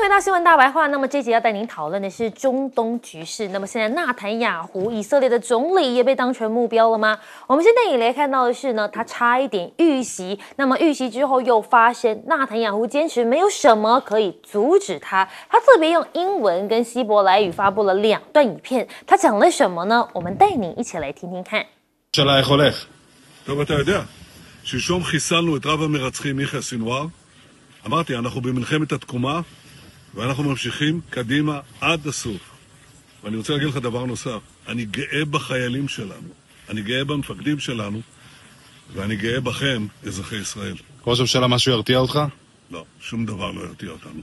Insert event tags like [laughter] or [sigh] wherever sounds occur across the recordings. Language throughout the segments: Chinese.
回到新闻大白话，那么这集要带您讨论的是中东局势。那么现在纳坦雅胡，以色列的总理也被当成目标了吗？我们现在一来看到的是呢，他差一点遇袭。那么遇袭之后又发现纳坦雅胡坚持没有什么可以阻止他。他特别用英文跟希伯来语发布了两段影片，他讲了什么呢？我们带您一起来听听看。ואנחנו ממשיכים קדימה עד הסוף. ואני רוצה להגיד לך דבר נוסף, אני גאה בחיילים שלנו, אני גאה במפקדים שלנו, ואני גאה בכם, אזרחי ישראל. ראש הממשלה, משהו ירתיע אותך? לא, שום דבר לא ירתיע אותנו.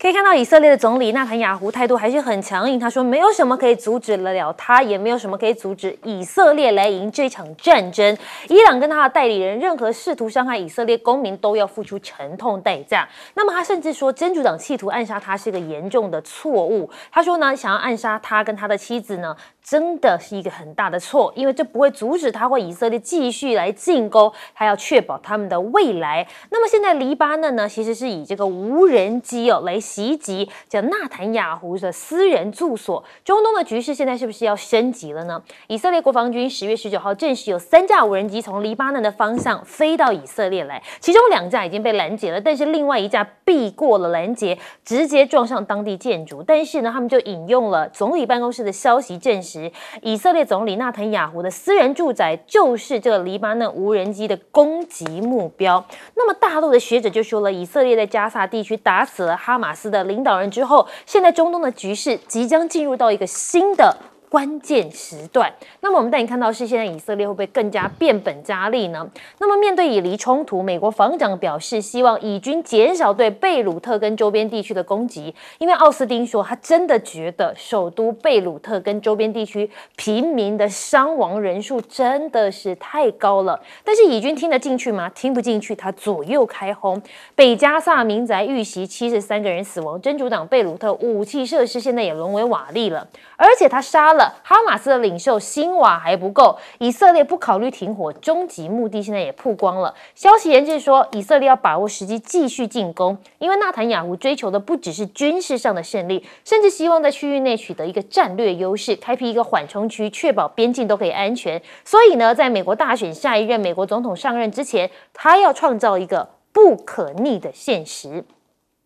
可以看到，以色列的总理纳坦雅胡态度还是很强硬。他说，没有什么可以阻止得了他，也没有什么可以阻止以色列来赢这场战争。伊朗跟他的代理人，任何试图伤害以色列公民，都要付出沉痛代价。那么他甚至说，真主党企图暗杀他，是个严重的错误。他说呢，想要暗杀他跟他的妻子呢，真的是一个很大的错，因为这不会阻止他会以色列继续来进攻。他要确保他们的未来。那么现在黎巴嫩呢，其实是以这个无人机哦来。袭击叫纳坦雅胡的私人住所，中东的局势现在是不是要升级了呢？以色列国防军十月十九号证实有三架无人机从黎巴嫩的方向飞到以色列来，其中两架已经被拦截了，但是另外一架避过了拦截，直接撞上当地建筑。但是呢，他们就引用了总理办公室的消息证实，以色列总理纳坦雅胡的私人住宅就是这个黎巴嫩无人机的攻击目标。那么大陆的学者就说了，以色列在加萨地区打死了哈马斯。的领导人之后，现在中东的局势即将进入到一个新的。关键时段，那么我们带你看到是现在以色列会不会更加变本加厉呢？那么面对以黎冲突，美国防长表示希望以军减少对贝鲁特跟周边地区的攻击，因为奥斯汀说他真的觉得首都贝鲁特跟周边地区平民的伤亡人数真的是太高了。但是以军听得进去吗？听不进去，他左右开轰，北加萨民宅遇袭七十三个人死亡，真主党贝鲁特武器设施现在也沦为瓦砾了，而且他杀了。哈马斯的领袖辛瓦还不够，以色列不考虑停火，终极目的现在也曝光了。消息人士说，以色列要把握时机继续进攻，因为纳坦雅胡追求的不只是军事上的胜利，甚至希望在区域内取得一个战略优势，开辟一个缓冲区，确保边境都可以安全。所以呢，在美国大选下一任美国总统上任之前，他要创造一个不可逆的现实。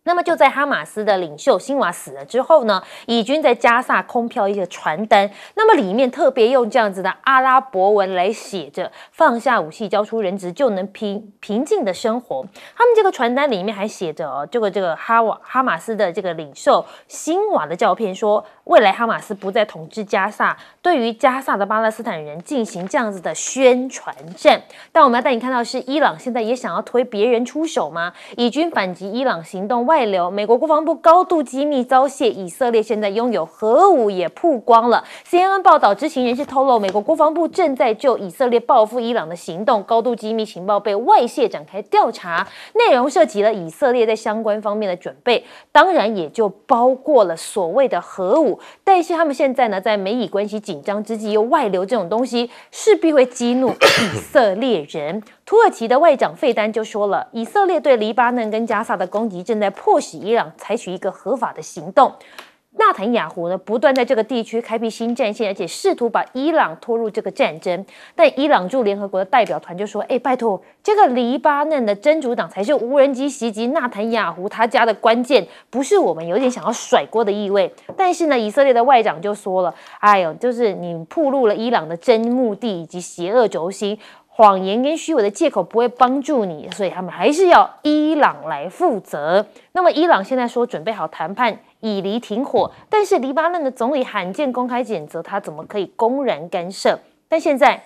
那么就在哈马斯的领袖辛瓦死了之后呢，以军在加萨空飘一个传单，那么里面特别用这样子的阿拉伯文来写着放下武器、交出人质就能平平静的生活。他们这个传单里面还写着哦，这个这个哈瓦哈马斯的这个领袖辛瓦的照片，说未来哈马斯不再统治加萨，对于加萨的巴勒斯坦人进行这样子的宣传战。但我们要带你看到是伊朗现在也想要推别人出手吗？以军反击伊朗行动外。外流，美国国防部高度机密遭泄，以色列现在拥有核武也曝光了。CNN 报道，知情人士透露，美国国防部正在就以色列报复伊朗的行动高度机密情报被外泄展开调查，内容涉及了以色列在相关方面的准备，当然也就包括了所谓的核武。但是他们现在呢，在美以关系紧张之际，又外流这种东西，势必会激怒以色列人。土耳其的外长费丹就说了，以色列对黎巴嫩跟加沙的攻击正在迫使伊朗采取一个合法的行动。纳坦雅胡呢，不断在这个地区开辟新战线，而且试图把伊朗拖入这个战争。但伊朗驻联合国的代表团就说：“哎，拜托，这个黎巴嫩的真主党才是无人机袭击纳坦雅胡他家的关键，不是我们有点想要甩锅的意味。”但是呢，以色列的外长就说了：“哎呦，就是你暴露了伊朗的真目的以及邪恶轴心。”谎言跟虚伪的借口不会帮助你，所以他们还是要伊朗来负责。那么，伊朗现在说准备好谈判以黎停火，但是黎巴嫩的总理罕见公开谴责他怎么可以公然干涉？但现在。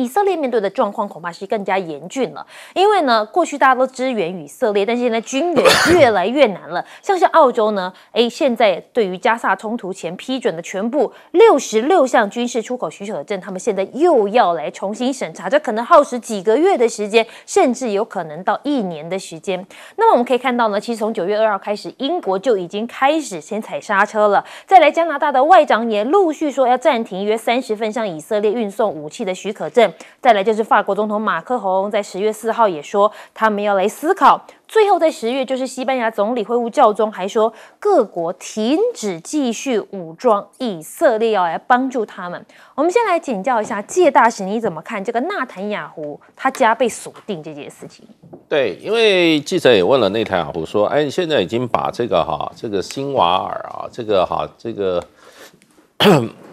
以色列面对的状况恐怕是更加严峻了，因为呢，过去大家都支援以色列，但现在军援越来越难了。[coughs] 像是澳洲呢，哎，现在对于加萨冲突前批准的全部六十六项军事出口许可证，他们现在又要来重新审查，这可能耗时几个月的时间，甚至有可能到一年的时间。那么我们可以看到呢，其实从九月二号开始，英国就已经开始先踩刹车了。再来，加拿大的外长也陆续说要暂停约三十份向以色列运送武器的许可证。再来就是法国总统马克龙在十月四号也说，他们要来思考。最后在十月就是西班牙总理会晤教宗，还说各国停止继续武装以色列，要来帮助他们。我们先来请教一下季大使，你怎么看这个纳坦雅胡他家被锁定这件事情？对，因为记者也问了内塔雅胡说：“哎，你现在已经把这个哈，这个辛瓦尔啊，这个哈，这个。”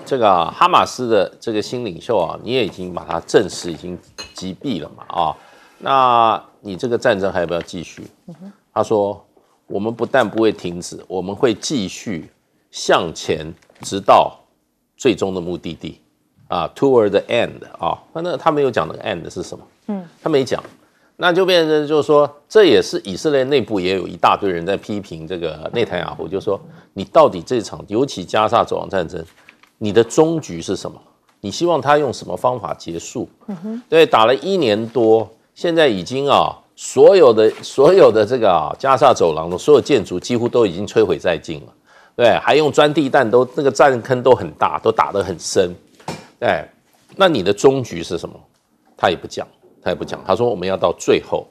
这个哈马斯的这个新领袖啊，你也已经把他正式已经击毙了嘛？啊，那你这个战争还要不要继续？他说：“我们不但不会停止，我们会继续向前，直到最终的目的地啊，toward the end 啊。”那他没有讲那个 end 是什么？嗯，他没讲，那就变成就是说，这也是以色列内部也有一大堆人在批评这个内塔亚胡，就说你到底这场尤其加沙走廊战争。你的终局是什么？你希望他用什么方法结束？对，打了一年多，现在已经啊，所有的所有的这个啊加沙走廊的所有建筑几乎都已经摧毁殆尽了。对，还用钻地弹都那个战坑都很大，都打得很深。哎，那你的终局是什么？他也不讲，他也不讲。他说我们要到最后，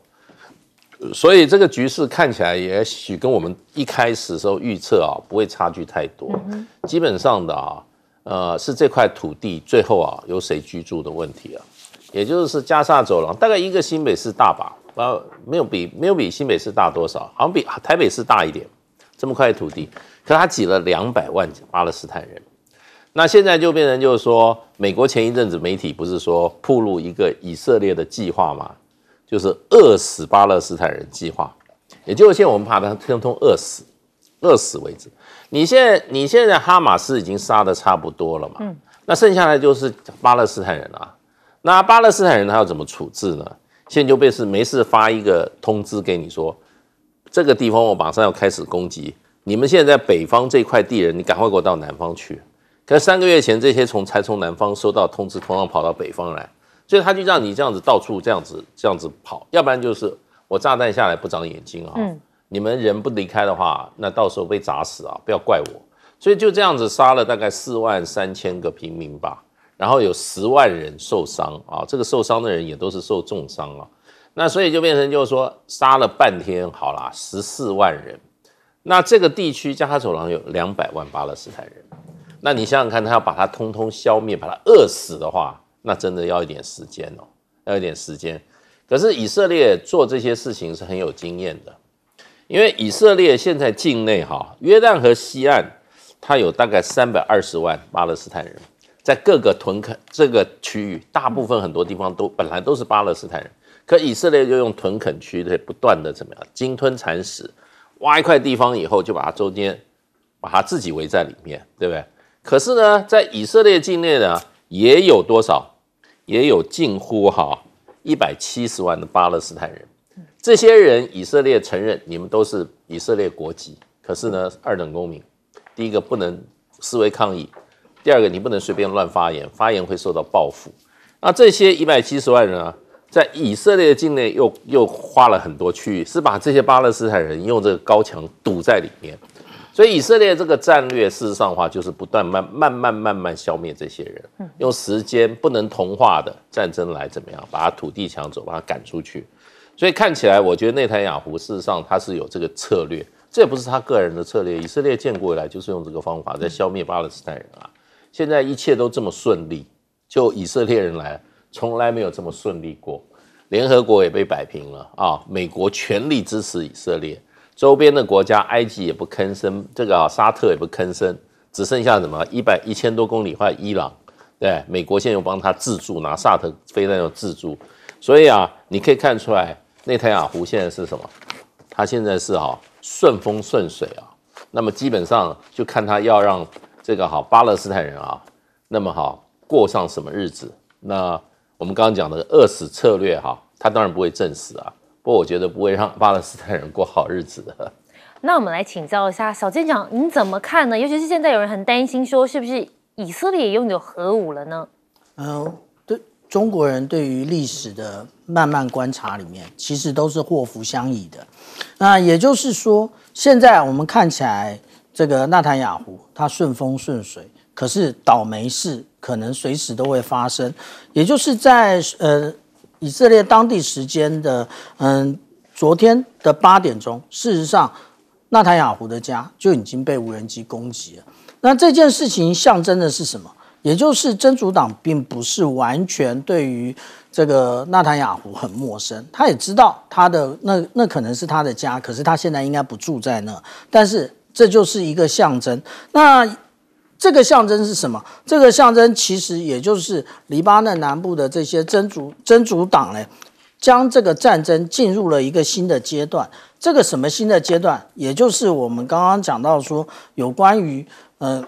所以这个局势看起来也许跟我们一开始时候预测啊，不会差距太多。基本上的啊。呃，是这块土地最后啊由谁居住的问题啊，也就是加沙走廊，大概一个新北市大吧，啊，没有比没有比新北市大多少，好像比台北市大一点，这么块土地，可是挤了两百万巴勒斯坦人，那现在就变成就是说，美国前一阵子媒体不是说铺露一个以色列的计划吗？就是饿死巴勒斯坦人计划，也就是现在我们怕他通通饿死，饿死为止。你现在你现在哈马斯已经杀的差不多了嘛？嗯，那剩下来就是巴勒斯坦人了。那巴勒斯坦人他要怎么处置呢？现在就被是没事发一个通知给你说，这个地方我马上要开始攻击，你们现在北方这块地人，你赶快给我到南方去。可是三个月前这些从才从南方收到通知，同样跑到北方来，所以他就让你这样子到处这样子这样子跑，要不然就是我炸弹下来不长眼睛啊。嗯。你们人不离开的话，那到时候被砸死啊！不要怪我。所以就这样子杀了大概四万三千个平民吧，然后有十万人受伤啊。这个受伤的人也都是受重伤啊。那所以就变成就是说杀了半天好了，十四万人。那这个地区加哈走廊有两百万巴勒斯坦人。那你想想看，他要把他通通消灭，把他饿死的话，那真的要一点时间哦，要一点时间。可是以色列做这些事情是很有经验的。因为以色列现在境内哈，约旦河西岸，它有大概三百二十万巴勒斯坦人，在各个屯垦这个区域，大部分很多地方都本来都是巴勒斯坦人，可以色列就用屯垦区的不断的怎么样鲸吞蚕食，挖一块地方以后就把它中间，把它自己围在里面，对不对？可是呢，在以色列境内呢，也有多少，也有近乎哈一百七十万的巴勒斯坦人。这些人，以色列承认你们都是以色列国籍，可是呢，二等公民。第一个不能思维抗议，第二个你不能随便乱发言，发言会受到报复。那这些一百七十万人啊，在以色列境内又又花了很多区域，是把这些巴勒斯坦人用这个高墙堵在里面。所以以色列这个战略，事实上的话，就是不断慢、慢慢、慢慢消灭这些人，用时间不能同化的战争来怎么样，把土地抢走，把他赶出去。所以看起来，我觉得内塔雅胡事实上他是有这个策略，这也不是他个人的策略。以色列建国以来就是用这个方法在消灭巴勒斯坦人啊。现在一切都这么顺利，就以色列人来从来没有这么顺利过。联合国也被摆平了啊，美国全力支持以色列，周边的国家埃及也不吭声，这个啊沙特也不吭声，只剩下什么一百一千多公里外伊朗，对，美国现在又帮他自助，拿萨特飞那种自助。所以啊，你可以看出来。内塔亚胡现在是什么？他现在是哈顺风顺水啊。那么基本上就看他要让这个好巴勒斯坦人啊，那么好过上什么日子？那我们刚刚讲的饿死策略哈，他当然不会证实啊。不过我觉得不会让巴勒斯坦人过好日子的。[laughs] 那我们来请教一下小舰长，您怎么看呢？尤其是现在有人很担心说，是不是以色列也拥有核武了呢？嗯。中国人对于历史的慢慢观察里面，其实都是祸福相倚的。那也就是说，现在我们看起来这个纳坦雅胡他顺风顺水，可是倒霉事可能随时都会发生。也就是在呃以色列当地时间的嗯昨天的八点钟，事实上纳坦雅胡的家就已经被无人机攻击了。那这件事情象征的是什么？也就是真主党并不是完全对于这个纳坦雅胡很陌生，他也知道他的那那可能是他的家，可是他现在应该不住在那。但是这就是一个象征。那这个象征是什么？这个象征其实也就是黎巴嫩南部的这些真主真主党嘞，将这个战争进入了一个新的阶段。这个什么新的阶段？也就是我们刚刚讲到说有关于嗯。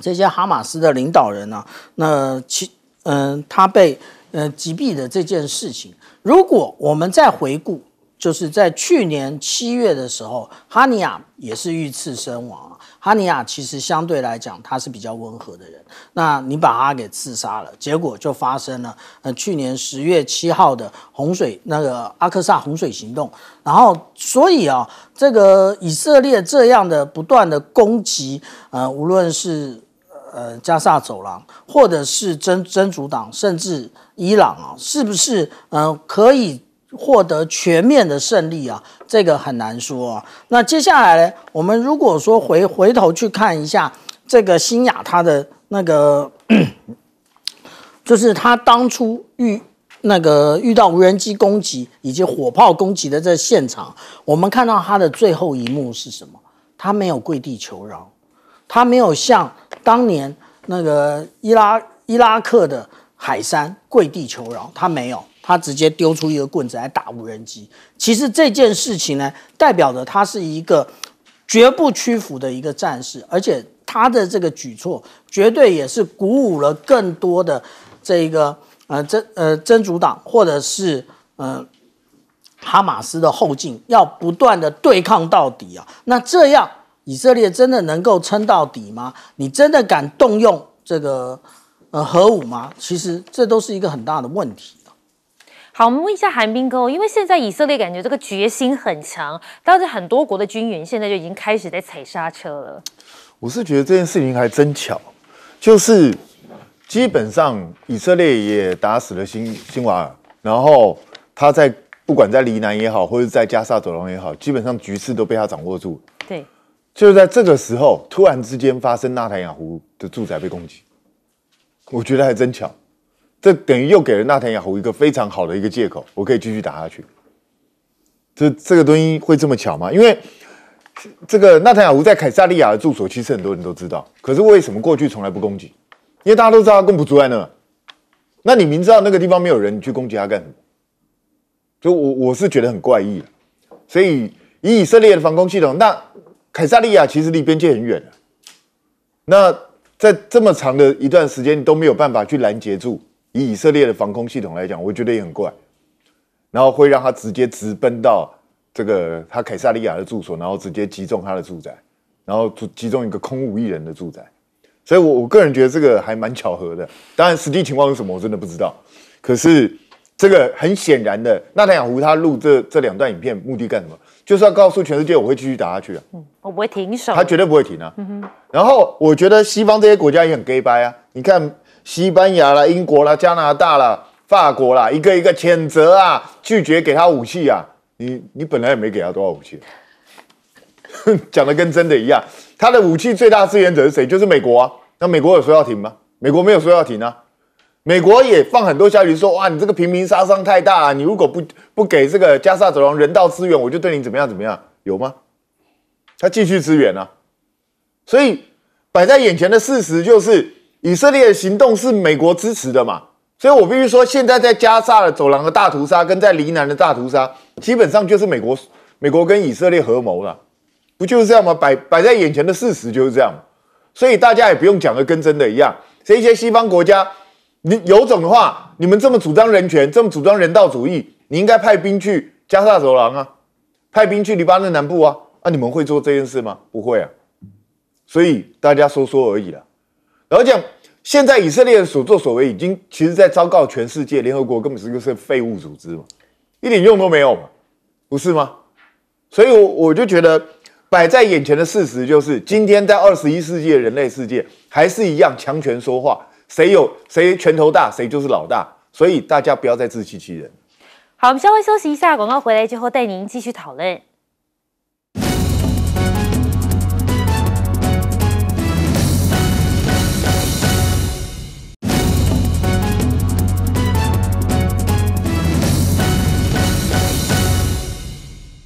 这些哈马斯的领导人呢？那其嗯，他被呃击毙的这件事情，如果我们再回顾，就是在去年七月的时候，哈尼亚也是遇刺身亡哈尼亚其实相对来讲，他是比较温和的人。那你把他给刺杀了，结果就发生了呃去年十月七号的洪水，那个阿克萨洪水行动。然后，所以啊，这个以色列这样的不断的攻击，呃，无论是呃，加萨走廊，或者是真真主党，甚至伊朗啊，是不是嗯，可以获得全面的胜利啊？这个很难说啊。那接下来呢，我们如果说回回头去看一下这个新雅他的那个，[clears throat] 就是他当初遇那个遇到无人机攻击以及火炮攻击的这现场，我们看到他的最后一幕是什么？他没有跪地求饶，他没有向当年那个伊拉伊拉克的海山跪地求饶，他没有，他直接丢出一个棍子来打无人机。其实这件事情呢，代表着他是一个绝不屈服的一个战士，而且他的这个举措绝对也是鼓舞了更多的这个呃真呃真主党或者是呃哈马斯的后劲，要不断的对抗到底啊。那这样。以色列真的能够撑到底吗？你真的敢动用这个呃核武吗？其实这都是一个很大的问题。好，我们问一下韩冰哥，因为现在以色列感觉这个决心很强，但是很多国的军援现在就已经开始在踩刹车了。我是觉得这件事情还真巧，就是基本上以色列也打死了新新瓦尔，然后他在不管在黎南也好，或者在加沙走廊也好，基本上局势都被他掌握住。对。就在这个时候，突然之间发生纳坦雅胡的住宅被攻击，我觉得还真巧，这等于又给了纳坦雅胡一个非常好的一个借口，我可以继续打下去。这这个东西会这么巧吗？因为这个纳坦雅胡在凯撒利亚的住，所，其实很多人都知道，可是为什么过去从来不攻击？因为大家都知道阿公不住在那，那你明知道那个地方没有人，你去攻击他干什么？就我我是觉得很怪异所以以以色列的防空系统，那凯撒利亚其实离边界很远，那在这么长的一段时间都没有办法去拦截住以以色列的防空系统来讲，我觉得也很怪。然后会让他直接直奔到这个他凯撒利亚的住所，然后直接击中他的住宅，然后击中一个空无一人的住宅。所以，我我个人觉得这个还蛮巧合的。当然，实际情况是什么，我真的不知道。可是，这个很显然的，纳塔雅湖他录这这两段影片目的干什么？就是要告诉全世界，我会继续打下去啊！嗯，我不会停手。他绝对不会停啊！嗯哼。然后我觉得西方这些国家也很 gay bye 啊！你看西班牙啦、英国啦、加拿大啦、法国啦，一个一个谴责啊，拒绝给他武器啊！你你本来也没给他多少武器，[laughs] 讲的跟真的一样。他的武器最大支援者是谁？就是美国啊！那美国有说要停吗？美国没有说要停啊！美国也放很多消息说，哇，你这个平民杀伤太大，你如果不不给这个加沙走廊人道资源，我就对你怎么样怎么样？有吗？他继续支援啊。所以摆在眼前的事实就是，以色列的行动是美国支持的嘛。所以我必须说，现在在加沙的走廊的大屠杀跟在黎南的大屠杀，基本上就是美国美国跟以色列合谋了，不就是这样吗？摆摆在眼前的事实就是这样。所以大家也不用讲的跟真的一样，这些西方国家。你有种的话，你们这么主张人权，这么主张人道主义，你应该派兵去加沙走廊啊，派兵去黎巴嫩南部啊，啊，你们会做这件事吗？不会啊，所以大家说说而已啦。然后讲现在以色列所作所为已经其实在昭告全世界，联合国根本是个个废物组织嘛，一点用都没有嘛，不是吗？所以，我我就觉得摆在眼前的事实就是，今天在二十一世纪的人类世界还是一样强权说话。谁有谁拳头大，谁就是老大。所以大家不要再自欺欺人。好，我们稍微休息一下，广告回来之后带您继续讨论。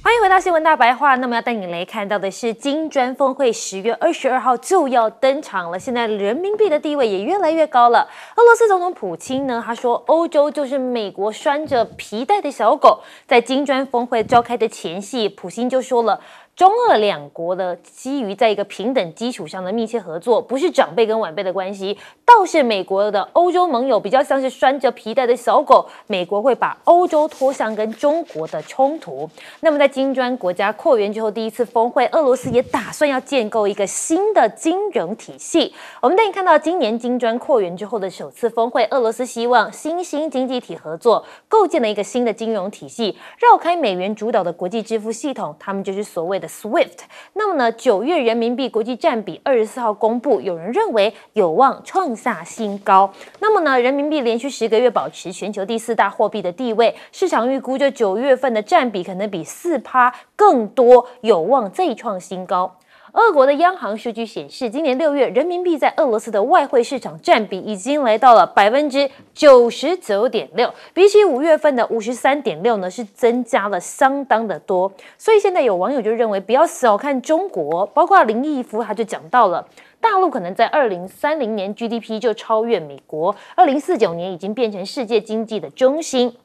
欢迎回到新闻大白话。那么要带你来看到的是金砖峰会，十月二十二号就要登场了。现在人民币的地位也越来越高了。俄罗斯总统普京呢，他说欧洲就是美国拴着皮带的小狗。在金砖峰会召开的前夕，普京就说了。中俄两国的基于在一个平等基础上的密切合作，不是长辈跟晚辈的关系，倒是美国的欧洲盟友比较像是拴着皮带的小狗，美国会把欧洲拖向跟中国的冲突。那么在金砖国家扩员之后第一次峰会，俄罗斯也打算要建构一个新的金融体系。我们当你看到，今年金砖扩员之后的首次峰会，俄罗斯希望新兴经济体合作构建了一个新的金融体系，绕开美元主导的国际支付系统，他们就是所谓的。SWIFT，那么呢？九月人民币国际占比二十四号公布，有人认为有望创下新高。那么呢？人民币连续十个月保持全球第四大货币的地位，市场预估就九月份的占比可能比四趴更多，有望再创新高。俄国的央行数据显示，今年六月，人民币在俄罗斯的外汇市场占比已经来到了百分之九十九点六，比起五月份的五十三点六呢，是增加了相当的多。所以现在有网友就认为，不要小看中国，包括林毅夫他就讲到了，大陆可能在二零三零年 GDP 就超越美国，二零四九年已经变成世界经济的中心。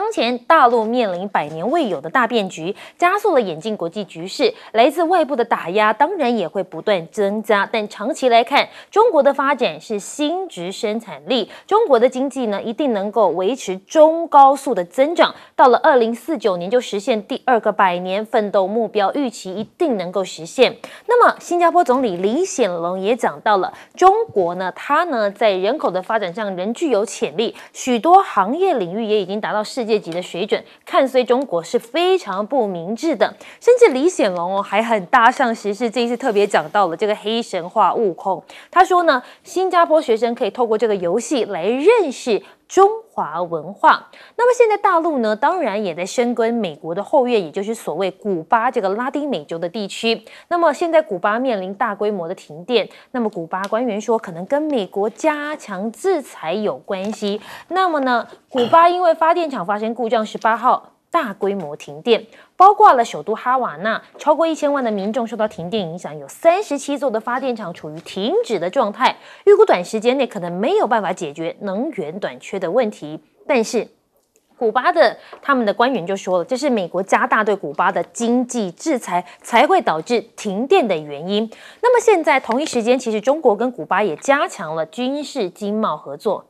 当前大陆面临百年未有的大变局，加速了演进国际局势，来自外部的打压当然也会不断增加，但长期来看，中国的发展是新值生产力，中国的经济呢一定能够维持中高速的增长，到了二零四九年就实现第二个百年奋斗目标，预期一定能够实现。那么新加坡总理李显龙也讲到了，中国呢，它呢在人口的发展上仍具有潜力，许多行业领域也已经达到世。世界级的水准，看随中国是非常不明智的。甚至李显龙哦，还很搭上时事，这一次特别讲到了这个黑神话悟空。他说呢，新加坡学生可以透过这个游戏来认识。中华文化。那么现在大陆呢，当然也在深耕美国的后院，也就是所谓古巴这个拉丁美洲的地区。那么现在古巴面临大规模的停电。那么古巴官员说，可能跟美国加强制裁有关系。那么呢，古巴因为发电厂发生故障，十八号。大规模停电，包括了首都哈瓦那，超过一千万的民众受到停电影响，有三十七座的发电厂处于停止的状态，预估短时间内可能没有办法解决能源短缺的问题。但是，古巴的他们的官员就说了，这是美国加大对古巴的经济制裁才会导致停电的原因。那么现在同一时间，其实中国跟古巴也加强了军事、经贸合作。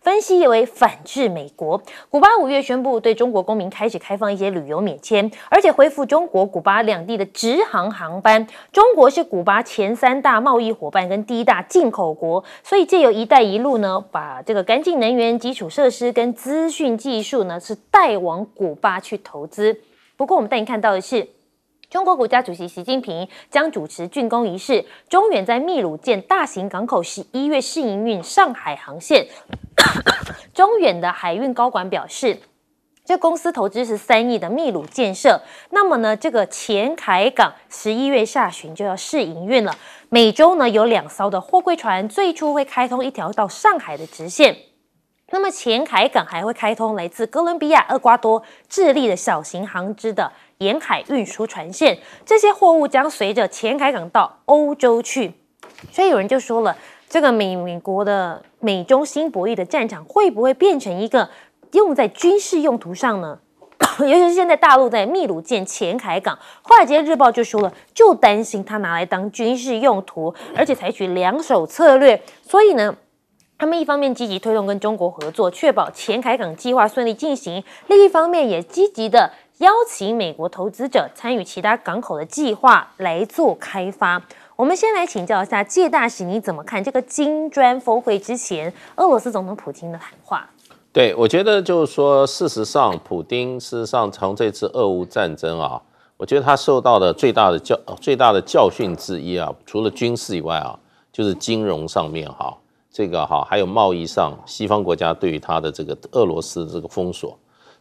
分析为反制美国，古巴五月宣布对中国公民开始开放一些旅游免签，而且恢复中国古巴两地的直航航班。中国是古巴前三大贸易伙伴跟第一大进口国，所以借由“一带一路”呢，把这个干净能源基础设施跟资讯技术呢，是带往古巴去投资。不过，我们带你看到的是。中国国家主席习近平将主持竣工仪式。中远在秘鲁建大型港口，十一月试营运上海航线。[coughs] 中远的海运高管表示，这公司投资是三亿的秘鲁建设。那么呢，这个前海港十一月下旬就要试营运了，每周呢有两艘的货柜船，最初会开通一条到上海的直线。那么前海港还会开通来自哥伦比亚、厄瓜多、智利的小型航支的。沿海运输船线，这些货物将随着前海港到欧洲去，所以有人就说了，这个美美国的美中新博弈的战场会不会变成一个用在军事用途上呢？[coughs] 尤其是现在大陆在秘鲁建前海港，华尔街日报就说了，就担心他拿来当军事用途，而且采取两手策略，所以呢，他们一方面积极推动跟中国合作，确保前海港计划顺利进行，另一方面也积极的。邀请美国投资者参与其他港口的计划来做开发。我们先来请教一下借大使，你怎么看这个金砖峰会之前俄罗斯总统普京的谈话？对，我觉得就是说，事实上，普京事实上从这次俄乌战争啊，我觉得他受到的最大的教最大的教训之一啊，除了军事以外啊，就是金融上面哈，这个哈，还有贸易上，西方国家对于他的这个俄罗斯这个封锁。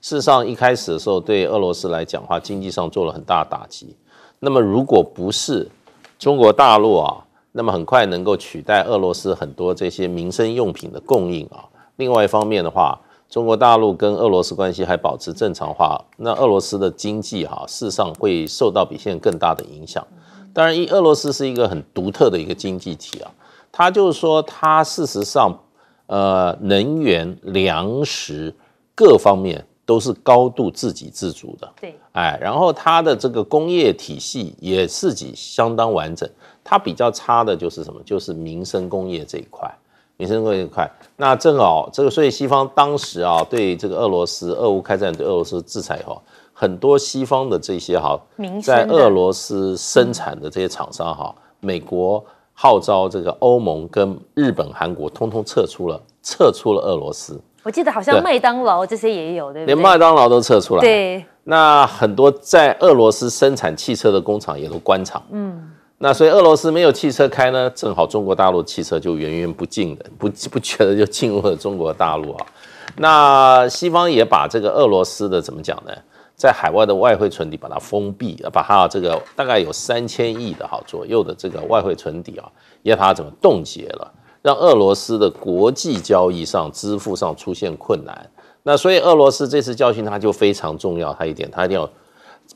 事实上，一开始的时候，对俄罗斯来讲话，经济上做了很大打击。那么，如果不是中国大陆啊，那么很快能够取代俄罗斯很多这些民生用品的供应啊。另外一方面的话，中国大陆跟俄罗斯关系还保持正常化，那俄罗斯的经济哈，事实上会受到比现在更大的影响。当然，一俄罗斯是一个很独特的一个经济体啊，它就是说，它事实上，呃，能源、粮食各方面。都是高度自给自足的，对，哎，然后它的这个工业体系也自己相当完整。它比较差的就是什么？就是民生工业这一块，民生工业这块。那正好这个，所以西方当时啊，对这个俄罗斯、俄乌开战，对俄罗斯制裁以后，很多西方的这些哈，在俄罗斯生产的这些厂商哈，美国号召这个欧盟跟日本、韩国，通通撤出了，撤出了俄罗斯。我记得好像麦当劳这些也有，对对？连麦当劳都撤出来。对，那很多在俄罗斯生产汽车的工厂也都关厂。嗯，那所以俄罗斯没有汽车开呢，正好中国大陆汽车就源源不尽的，不不觉得就进入了中国大陆啊。那西方也把这个俄罗斯的怎么讲呢？在海外的外汇存底把它封闭，把它这个大概有三千亿的好左右的这个外汇存底啊，也把它怎么冻结了。让俄罗斯的国际交易上、支付上出现困难，那所以俄罗斯这次教训它就非常重要。它一点，它一定要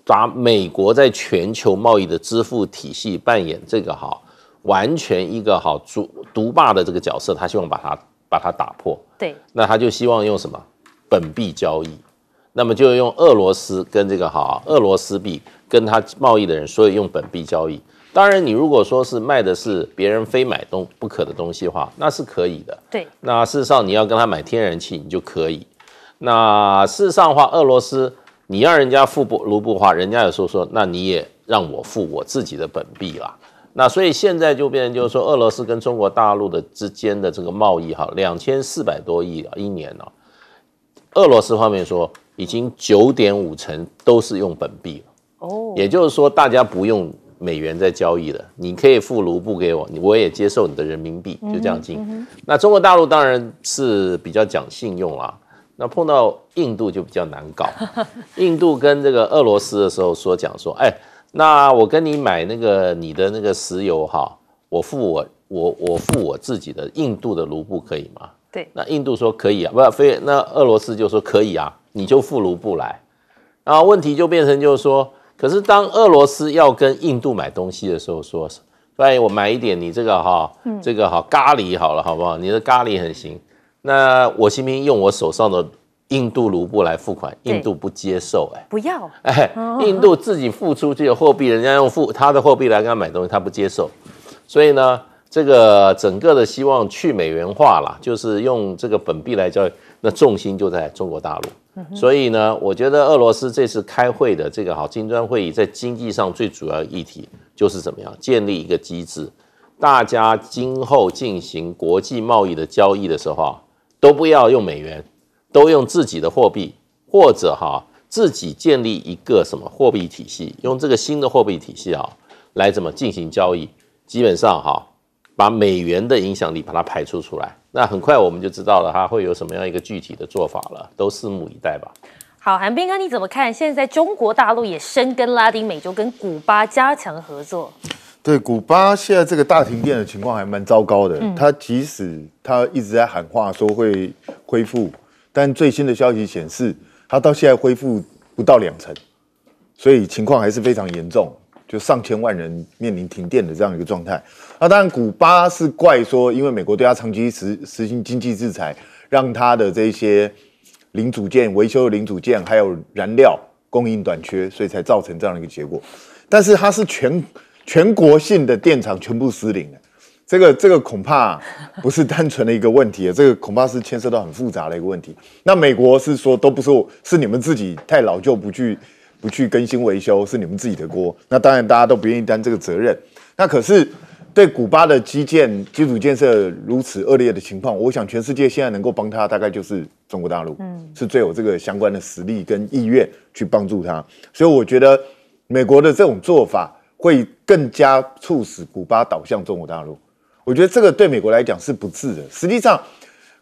把美国在全球贸易的支付体系扮演这个好完全一个好主独霸的这个角色，它希望把它把它打破。对，那它就希望用什么本币交易？那么就用俄罗斯跟这个好俄罗斯币跟他贸易的人，所以用本币交易。当然，你如果说是卖的是别人非买东不可的东西的话，那是可以的。对，那事实上你要跟他买天然气，你就可以。那事实上话，俄罗斯你让人家付不卢布话，人家也说说，那你也让我付我自己的本币啦。那所以现在就变成就是说，俄罗斯跟中国大陆的之间的这个贸易哈，两千四百多亿啊一年呢。俄罗斯方面说，已经九点五成都是用本币了。哦，也就是说大家不用。美元在交易的，你可以付卢布给我，我也接受你的人民币，就这样进。那中国大陆当然是比较讲信用啦。那碰到印度就比较难搞。[laughs] 印度跟这个俄罗斯的时候说讲说，哎，那我跟你买那个你的那个石油哈，我付我我我付我自己的印度的卢布可以吗？对。那印度说可以啊，不非那俄罗斯就说可以啊，你就付卢布来。然后问题就变成就是说。可是，当俄罗斯要跟印度买东西的时候，说：“不然我买一点你这个哈，这个哈咖喱好了，好不好？你的咖喱很行。那我行不行用我手上的印度卢布来付款？印度不接受，哎，不要，哎，印度自己付出去的货币，人家用付他的货币来跟他买东西，他不接受。所以呢，这个整个的希望去美元化了，就是用这个本币来交易，那重心就在中国大陆。”所以呢，我觉得俄罗斯这次开会的这个好金砖会议，在经济上最主要议题就是怎么样建立一个机制，大家今后进行国际贸易的交易的时候啊，都不要用美元，都用自己的货币，或者哈自己建立一个什么货币体系，用这个新的货币体系啊来怎么进行交易，基本上哈把美元的影响力把它排除出来。那很快我们就知道了，他会有什么样一个具体的做法了，都拭目以待吧。好，韩冰哥，你怎么看？现在中国大陆也深耕拉丁美洲，跟古巴加强合作。对，古巴现在这个大停电的情况还蛮糟糕的。他即使他一直在喊话说会恢复，但最新的消息显示，他到现在恢复不到两成，所以情况还是非常严重。就上千万人面临停电的这样一个状态，那当然，古巴是怪说，因为美国对他长期实实行经济制裁，让他的这些零组件、维修零组件还有燃料供应短缺，所以才造成这样的一个结果。但是，它是全全国性的电厂全部失灵了，这个这个恐怕不是单纯的一个问题啊，这个恐怕是牵涉到很复杂的一个问题。那美国是说，都不是是你们自己太老旧，不去。不去更新维修是你们自己的锅，那当然大家都不愿意担这个责任。那可是对古巴的基建、基础建设如此恶劣的情况，我想全世界现在能够帮他，大概就是中国大陆，嗯，是最有这个相关的实力跟意愿去帮助他。所以我觉得美国的这种做法会更加促使古巴倒向中国大陆。我觉得这个对美国来讲是不智的。实际上，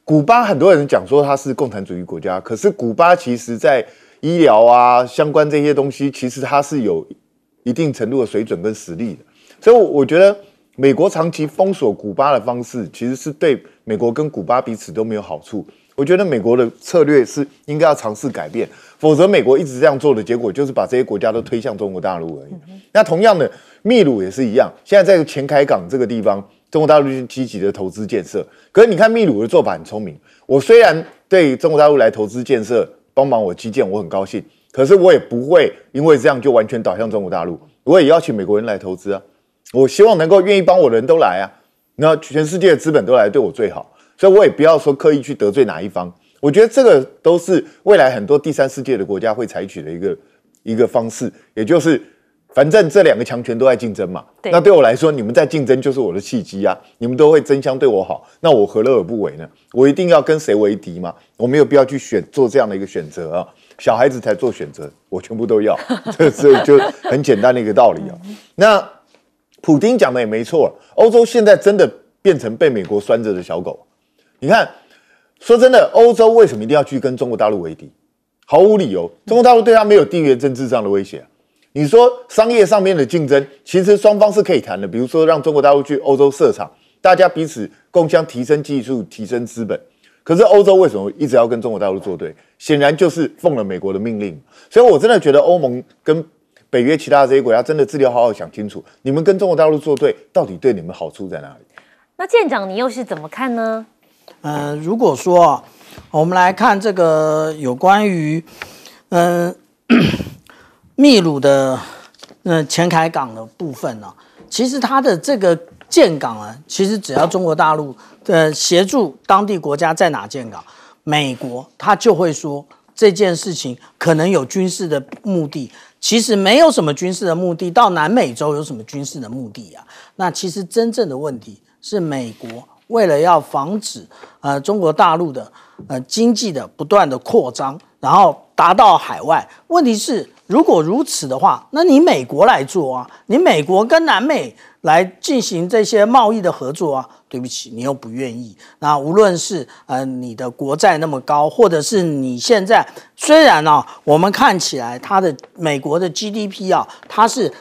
古巴很多人讲说它是共产主义国家，可是古巴其实在。医疗啊，相关这些东西，其实它是有一定程度的水准跟实力的。所以我觉得，美国长期封锁古巴的方式，其实是对美国跟古巴彼此都没有好处。我觉得美国的策略是应该要尝试改变，否则美国一直这样做的结果，就是把这些国家都推向中国大陆而已。那同样的，秘鲁也是一样，现在在前海港这个地方，中国大陆就积极的投资建设。可是你看秘鲁的做法很聪明，我虽然对中国大陆来投资建设。帮忙我基建，我很高兴。可是我也不会因为这样就完全倒向中国大陆。我也邀请美国人来投资啊！我希望能够愿意帮我的人都来啊！那全世界的资本都来对我最好，所以我也不要说刻意去得罪哪一方。我觉得这个都是未来很多第三世界的国家会采取的一个一个方式，也就是。反正这两个强权都在竞争嘛，那对我来说，你们在竞争就是我的契机啊！你们都会争相对我好，那我何乐而不为呢？我一定要跟谁为敌吗？我没有必要去选做这样的一个选择啊！小孩子才做选择，我全部都要，[laughs] 这这就很简单的一个道理啊！那普丁讲的也没错，欧洲现在真的变成被美国拴着的小狗。你看，说真的，欧洲为什么一定要去跟中国大陆为敌？毫无理由，中国大陆对他没有地缘政治上的威胁。你说商业上面的竞争，其实双方是可以谈的。比如说，让中国大陆去欧洲设厂，大家彼此共享，提升技术，提升资本。可是欧洲为什么一直要跟中国大陆作对？显然就是奉了美国的命令。所以，我真的觉得欧盟跟北约其他这些国家真的自己要好好想清楚，你们跟中国大陆作对，到底对你们好处在哪里？那舰长，你又是怎么看呢？呃，如果说我们来看这个有关于，嗯。秘鲁的呃前海港的部分呢，其实它的这个建港啊，其实只要中国大陆的协助当地国家在哪建港，美国他就会说这件事情可能有军事的目的，其实没有什么军事的目的。到南美洲有什么军事的目的呀？那其实真正的问题是，美国为了要防止呃中国大陆的呃经济的不断的扩张，然后达到海外，问题是。如果如此的话，那你美国来做啊？你美国跟南美来进行这些贸易的合作啊？对不起，你又不愿意。那无论是呃你的国债那么高，或者是你现在虽然呢，我们看起来它的美国的 GDP 啊，它是。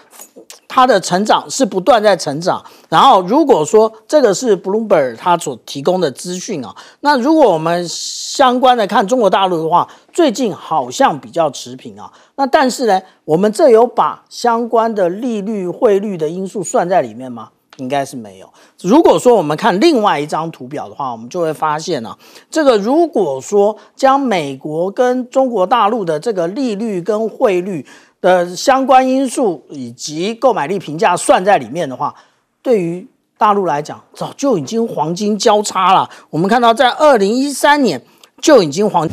它的成长是不断在成长，然后如果说这个是 Bloomberg 它所提供的资讯啊，那如果我们相关的看中国大陆的话，最近好像比较持平啊。那但是呢，我们这有把相关的利率、汇率的因素算在里面吗？应该是没有。如果说我们看另外一张图表的话，我们就会发现呢，这个如果说将美国跟中国大陆的这个利率跟汇率。的相关因素以及购买力评价算在里面的话，对于大陆来讲早就已经黄金交叉了。我们看到在二零一三年就已经黄。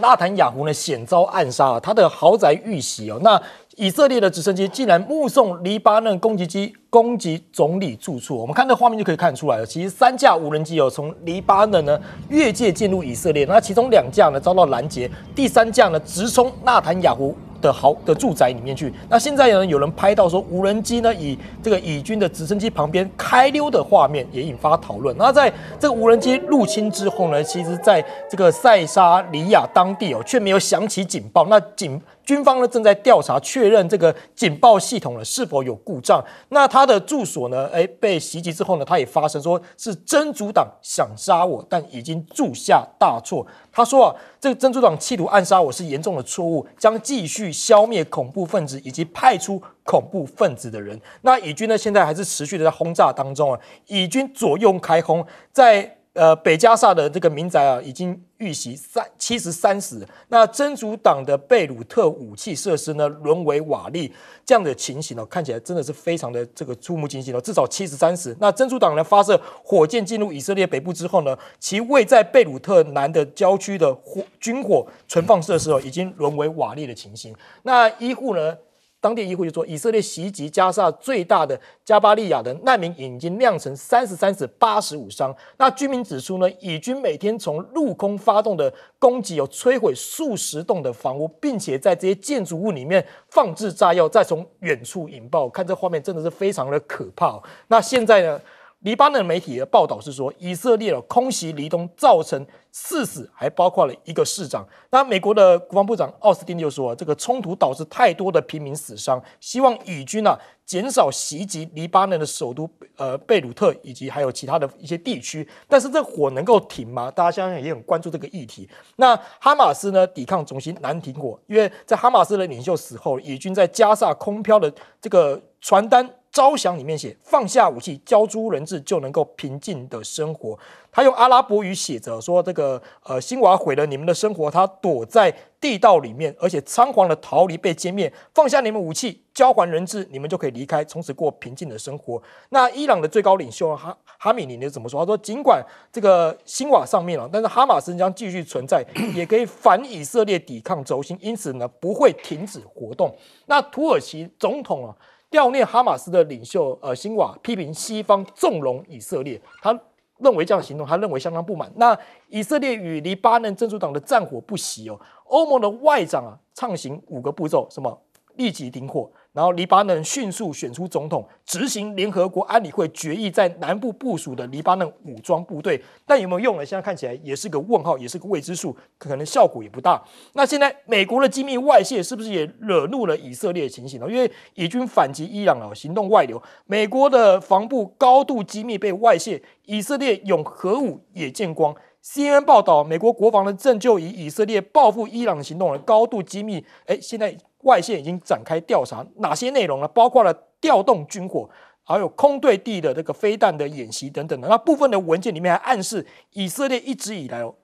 拉坦雅湖呢险遭暗杀，他的豪宅遇袭哦，那以色列的直升机竟然目送黎巴嫩攻击机。攻击总理住处，我们看这画面就可以看出来了。其实三架无人机哦，从黎巴嫩呢越界进入以色列，那其中两架呢遭到拦截，第三架呢直冲纳坦雅湖。的豪的住宅里面去。那现在呢，有人拍到说无人机呢以这个以军的直升机旁边开溜的画面，也引发讨论。那在这个无人机入侵之后呢，其实在这个塞沙里亚当地哦，却没有响起警报。那警军方呢正在调查确认这个警报系统呢是否有故障。那他。他的住所呢？哎，被袭击之后呢？他也发声说，是真主党想杀我，但已经铸下大错。他说啊，这个真主党企图暗杀我是严重的错误，将继续消灭恐怖分子以及派出恐怖分子的人。那以军呢？现在还是持续的在轰炸当中啊，以军左右开轰，在。呃，北加萨的这个民宅啊，已经遇袭三七十三死。那真主党的贝鲁特武器设施呢，沦为瓦砾，这样的情形哦，看起来真的是非常的这个触目惊心了。至少七十三死。那真主党呢，发射火箭进入以色列北部之后呢，其位在贝鲁特南的郊区的火军火存放设施哦，已经沦为瓦砾的情形。那医护呢？当地议会就说，以色列袭击加沙最大的加巴利亚的难民，已经酿成三十三死八十五伤。那居民指出呢，以军每天从陆空发动的攻击，有摧毁数十栋的房屋，并且在这些建筑物里面放置炸药，再从远处引爆。看这画面，真的是非常的可怕。那现在呢？黎巴嫩媒体的报道是说，以色列的空袭黎东造成四死，还包括了一个市长。那美国的国防部长奥斯汀就说，这个冲突导致太多的平民死伤，希望以军呢减少袭击黎巴嫩的首都呃贝鲁特，以及还有其他的一些地区。但是这火能够停吗？大家相信也很关注这个议题。那哈马斯呢，抵抗中心难停火，因为在哈马斯的领袖死后，以军在加萨空飘的这个传单。招降里面写放下武器交出人质就能够平静的生活。他用阿拉伯语写着说：“这个呃，辛瓦毁了你们的生活，他躲在地道里面，而且仓皇的逃离，被歼灭。放下你们武器，交还人质，你们就可以离开，从此过平静的生活。”那伊朗的最高领袖哈哈米尼怎么说？他说：“尽管这个辛瓦上面了，但是哈马斯将继续存在，[coughs] 也可以反以色列抵抗轴心，因此呢不会停止活动。”那土耳其总统啊。悼念哈马斯的领袖呃辛瓦批评西方纵容以色列，他认为这样行动他认为相当不满。那以色列与黎巴嫩真主党的战火不息哦，欧盟的外长啊畅行五个步骤，什么立即停火。然后，黎巴嫩迅速选出总统，执行联合国安理会决议，在南部部署的黎巴嫩武装部队，但有没有用呢？现在看起来也是个问号，也是个未知数，可能效果也不大。那现在美国的机密外泄，是不是也惹怒了以色列？情形呢？因为以军反击伊朗啊，行动外流，美国的防部高度机密被外泄，以色列用核武也见光。CNN 报道，美国国防的政就以以色列报复伊朗行动的高度机密，哎，现在。外线已经展开调查，哪些内容呢？包括了调动军火，还有空对地的这个飞弹的演习等等的。那部分的文件里面还暗示，以色列一直以来哦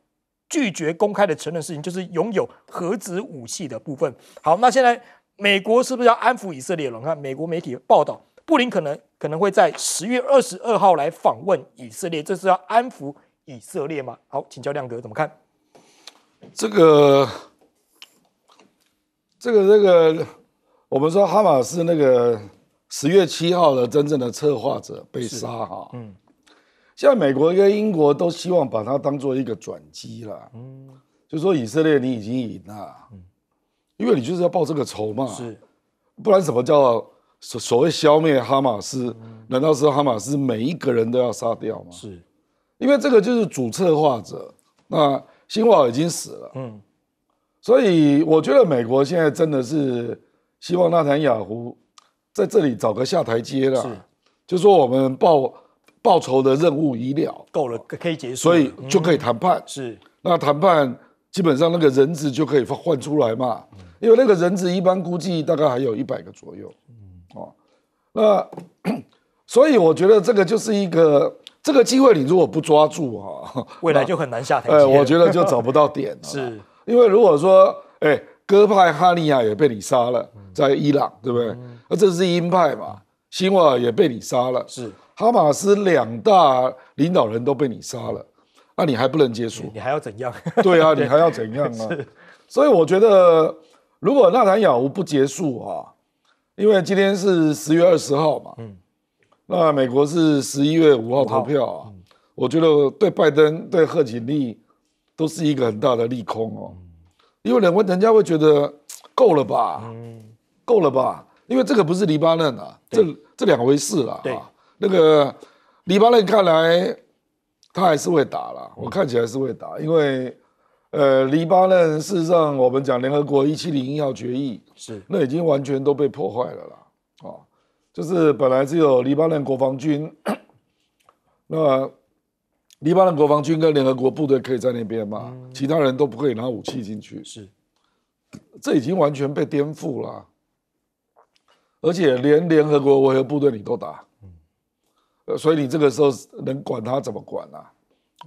拒绝公开的承认事情，就是拥有核子武器的部分。好，那现在美国是不是要安抚以色列了？你看美国媒体报道，布林可能可能会在十月二十二号来访问以色列，这是要安抚以色列吗？好，请教亮哥怎么看？这个。这个这个，我们说哈马斯那个十月七号的真正的策划者被杀哈，嗯，现在美国跟英国都希望把它当做一个转机了，嗯，就说以色列你已经赢了，嗯，因为你就是要报这个仇嘛，是，不然什么叫所所谓消灭哈马斯？难道是哈马斯每一个人都要杀掉吗？是，因为这个就是主策划者，那辛瓦已经死了，嗯。所以我觉得美国现在真的是希望纳坦雅胡在这里找个下台阶了，是，就说我们报报仇的任务已了，够了，可以结束，所以就可以谈判。是，那谈判基本上那个人质就可以换出来嘛，因为那个人质一般估计大概还有一百个左右，嗯，哦，那 [coughs] 所以我觉得这个就是一个这个机会，你如果不抓住啊，未来就很难下台阶。[laughs] 哎，我觉得就找不到点。[laughs] 是。因为如果说，哎，鸽派哈尼亚也被你杀了，在伊朗，对不对？那这是鹰派嘛，辛瓦尔也被你杀了，是哈马斯两大领导人都被你杀了，那你还不能结束？你还要怎样？对啊，[laughs] 你还要怎样啊？所以我觉得，如果纳坦雅胡不结束啊，因为今天是十月二十号嘛，嗯，那美国是十一月五号投票啊，我觉得对拜登对贺锦丽。都是一个很大的利空哦，因为人会，人家会觉得够了吧，够了吧，因为这个不是黎巴嫩啊，这这两回事啦。对，那个黎巴嫩看来他还是会打了，我看起来是会打，因为呃，黎巴嫩事实上我们讲联合国一七零一号决议是那已经完全都被破坏了啦，啊，就是本来只有黎巴嫩国防军 [coughs] 那。黎巴嫩国防军跟联合国部队可以在那边嘛？其他人都不可以拿武器进去。是，这已经完全被颠覆了。而且连联合国维和部队你都打，呃，所以你这个时候能管他怎么管啊？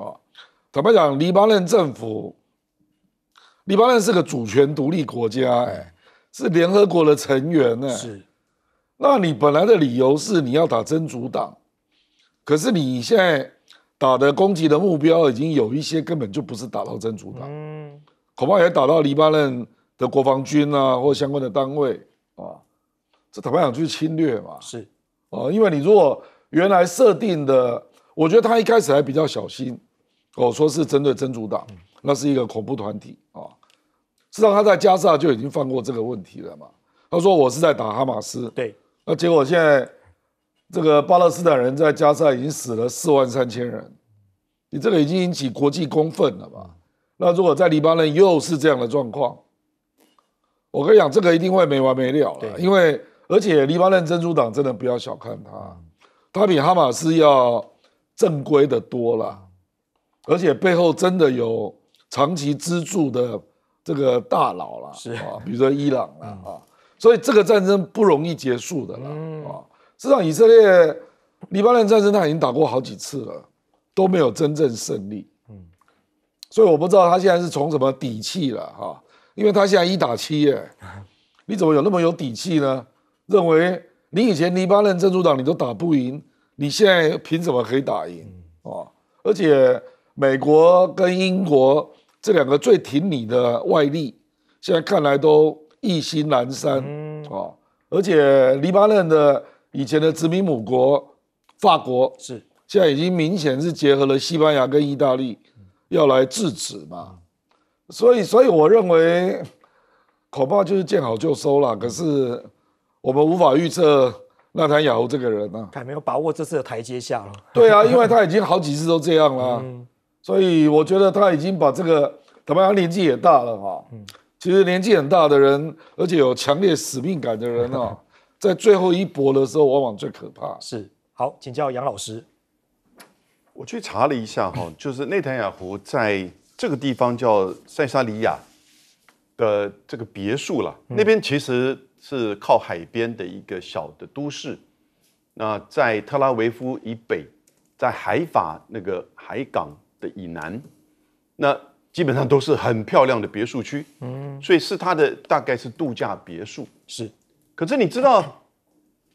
啊，坦白讲，黎巴嫩政府，黎巴嫩是个主权独立国家，哎，是联合国的成员呢。是，那你本来的理由是你要打真主党，可是你现在。打的攻击的目标已经有一些根本就不是打到真主党，恐怕也打到黎巴嫩的国防军啊或相关的单位啊。这坦白讲就是侵略嘛，是啊，因为你如果原来设定的，我觉得他一开始还比较小心，我说是针对真主党，那是一个恐怖团体啊。至上他在加沙就已经放过这个问题了嘛。他说我是在打哈马斯，对，那结果现在。这个巴勒斯坦人在加沙已经死了四万三千人，你这个已经引起国际公愤了吧？那如果在黎巴嫩又是这样的状况，我跟你讲，这个一定会没完没了了。因为而且黎巴嫩真主党真的不要小看他，他比哈马斯要正规的多了，而且背后真的有长期资助的这个大佬了，是啊，比如说伊朗了啊，所以这个战争不容易结束的了啊。这上，以色列、黎巴嫩战争，他已经打过好几次了，都没有真正胜利。嗯，所以我不知道他现在是从什么底气了哈，因为他现在一打七耶，你怎么有那么有底气呢？认为你以前黎巴嫩真主党你都打不赢，你现在凭什么可以打赢啊？而且美国跟英国这两个最挺你的外力，现在看来都意兴阑珊啊，而且黎巴嫩的。以前的殖民母国，法国是，现在已经明显是结合了西班牙跟意大利，要来制止嘛，所以所以我认为恐怕就是见好就收了。可是我们无法预测纳坦雅胡这个人啊，有没有把握这次的台阶下了？对啊，因为他已经好几次都这样了，所以我觉得他已经把这个，怎么样，年纪也大了哈。嗯，其实年纪很大的人，而且有强烈使命感的人啊。在最后一搏的时候，往往最可怕。是好，请教杨老师。我去查了一下哈，就是内塔雅湖在这个地方叫塞沙利亚的这个别墅了。那边其实是靠海边的一个小的都市。那在特拉维夫以北，在海法那个海港的以南，那基本上都是很漂亮的别墅区。嗯，所以是它的大概是度假别墅。是。可是你知道，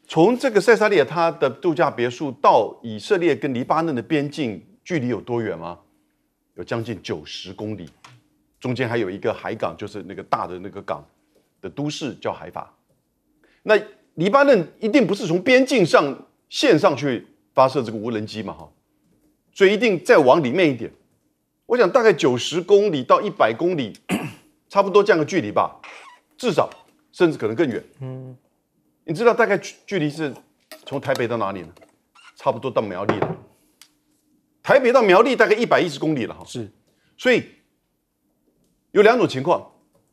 从这个塞萨利亚它的度假别墅到以色列跟黎巴嫩的边境距离有多远吗？有将近九十公里，中间还有一个海港，就是那个大的那个港的都市叫海法。那黎巴嫩一定不是从边境上线上去发射这个无人机嘛，哈，所以一定再往里面一点。我想大概九十公里到一百公里，差不多这样的距离吧，至少。甚至可能更远，嗯，你知道大概距距离是，从台北到哪里呢？差不多到苗栗了。台北到苗栗大概一百一十公里了哈。是，所以有两种情况，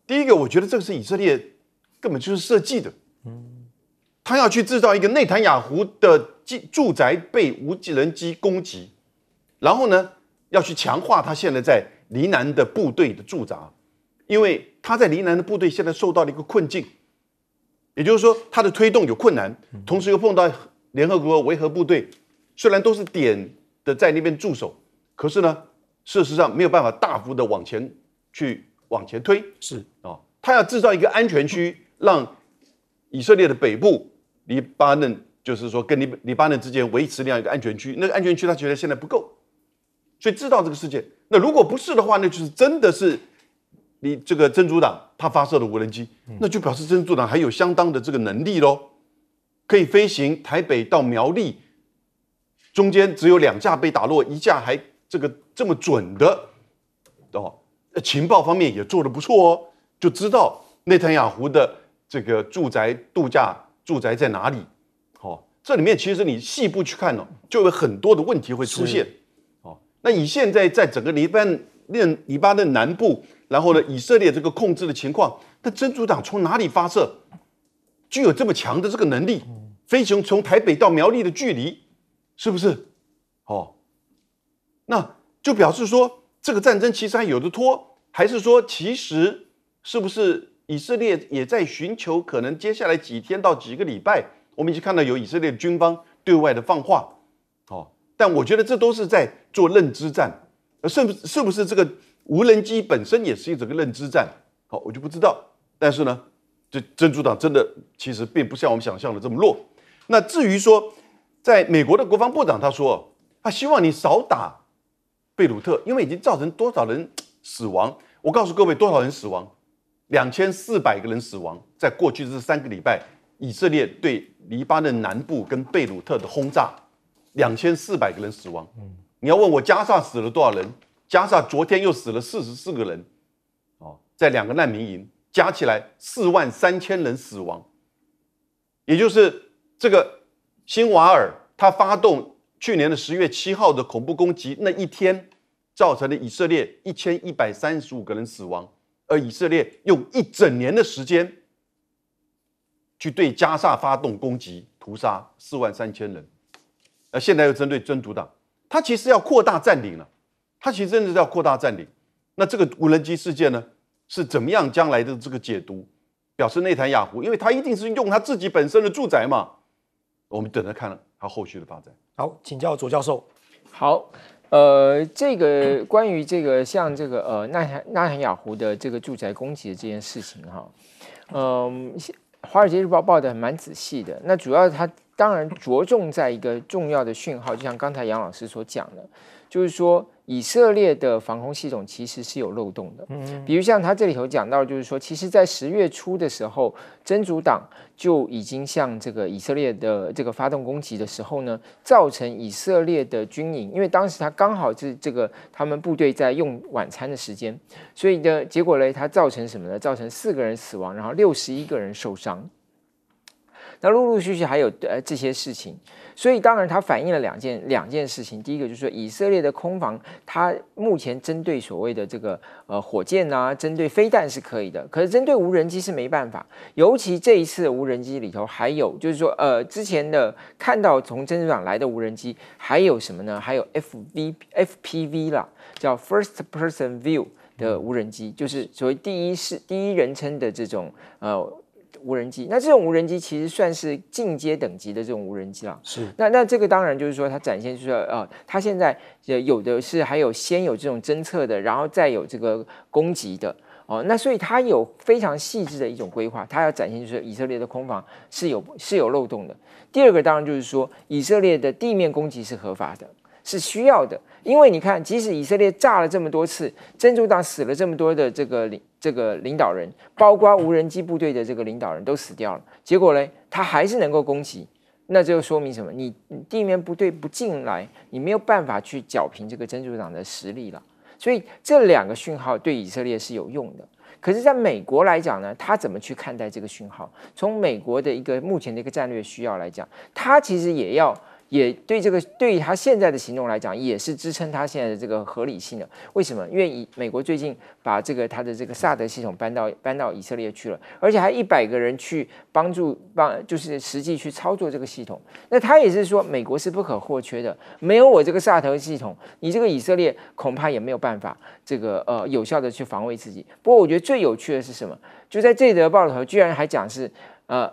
第一个，我觉得这个是以色列根本就是设计的，嗯，他要去制造一个内塔雅湖的住住宅被无人机攻击，然后呢，要去强化他现在在黎南的部队的驻扎。因为他在黎南的部队现在受到了一个困境，也就是说他的推动有困难，同时又碰到联合国维和部队，虽然都是点的在那边驻守，可是呢，事实上没有办法大幅的往前去往前推。是啊，他要制造一个安全区，让以色列的北部黎巴嫩，就是说跟黎黎巴嫩之间维持那样一个安全区，那个安全区他觉得现在不够，所以知道这个事件。那如果不是的话，那就是真的是。你这个真主党他发射的无人机，那就表示真主党还有相当的这个能力喽，可以飞行台北到苗栗，中间只有两架被打落，一架还这个这么准的，哦，情报方面也做得不错哦，就知道内塔雅湖的这个住宅度假住宅在哪里。哦，这里面其实你细部去看哦，就有很多的问题会出现。哦，那以现在在整个黎巴嫩黎巴嫩南部。然后呢？以色列这个控制的情况，那真主党从哪里发射，具有这么强的这个能力？飞熊从台北到苗栗的距离，是不是？哦，那就表示说，这个战争其实还有的拖，还是说，其实是不是以色列也在寻求可能接下来几天到几个礼拜，我们已经看到有以色列军方对外的放话，哦，但我觉得这都是在做认知战。是不，是不是这个无人机本身也是一整个认知战？好，我就不知道。但是呢，这真主党真的其实并不像我们想象的这么弱。那至于说，在美国的国防部长他说，他希望你少打贝鲁特，因为已经造成多少人死亡？我告诉各位，多少人死亡？两千四百个人死亡。在过去这三个礼拜，以色列对黎巴嫩南部跟贝鲁特的轰炸，两千四百个人死亡。嗯。你要问我加沙死了多少人？加沙昨天又死了四十四个人，哦，在两个难民营加起来四万三千人死亡。也就是这个新瓦尔他发动去年的十月七号的恐怖攻击那一天，造成了以色列一千一百三十五个人死亡，而以色列用一整年的时间去对加沙发动攻击屠杀四万三千人，而现在又针对真主党。他其实要扩大占领了，他其实真的要扩大占领。那这个无人机事件呢，是怎么样将来的这个解读，表示那谈雅湖，因为他一定是用他自己本身的住宅嘛。我们等着看了他后续的发展。好，请教左教授。好，呃，这个关于这个像这个呃，纳纳那雅湖的这个住宅攻击的这件事情哈，嗯，华尔街日报报的蛮仔细的。那主要他。当然，着重在一个重要的讯号，就像刚才杨老师所讲的，就是说以色列的防空系统其实是有漏洞的。嗯，比如像他这里头讲到，就是说，其实，在十月初的时候，真主党就已经向这个以色列的这个发动攻击的时候呢，造成以色列的军营，因为当时他刚好是这个他们部队在用晚餐的时间，所以呢，结果呢，他造成什么呢？造成四个人死亡，然后六十一个人受伤。那陆陆续续还有呃这些事情，所以当然它反映了两件两件事情。第一个就是说，以色列的空防它目前针对所谓的这个呃火箭呐，针对飞弹是可以的，可是针对无人机是没办法。尤其这一次无人机里头还有，就是说呃之前的看到从珍珠港来的无人机，还有什么呢？还有 F V F P V 啦，叫 First Person View 的无人机，就是所谓第一是第一人称的这种呃。无人机，那这种无人机其实算是进阶等级的这种无人机了。是，那那这个当然就是说，它展现出了呃，它现在有的是还有先有这种侦测的，然后再有这个攻击的，哦，那所以它有非常细致的一种规划。它要展现就是以色列的空防是有是有漏洞的。第二个当然就是说，以色列的地面攻击是合法的。是需要的，因为你看，即使以色列炸了这么多次，真主党死了这么多的这个领这个领导人，包括无人机部队的这个领导人都死掉了，结果呢，他还是能够攻击，那就说明什么？你地面部队不进来，你没有办法去绞平这个真主党的实力了。所以这两个讯号对以色列是有用的，可是，在美国来讲呢，他怎么去看待这个讯号？从美国的一个目前的一个战略需要来讲，他其实也要。也对这个，对于他现在的行动来讲，也是支撑他现在的这个合理性的。为什么？因为以美国最近把这个他的这个萨德系统搬到搬到以色列去了，而且还一百个人去帮助帮，就是实际去操作这个系统。那他也是说，美国是不可或缺的，没有我这个萨德系统，你这个以色列恐怕也没有办法这个呃有效的去防卫自己。不过我觉得最有趣的是什么？就在《这则报》里头，居然还讲是呃，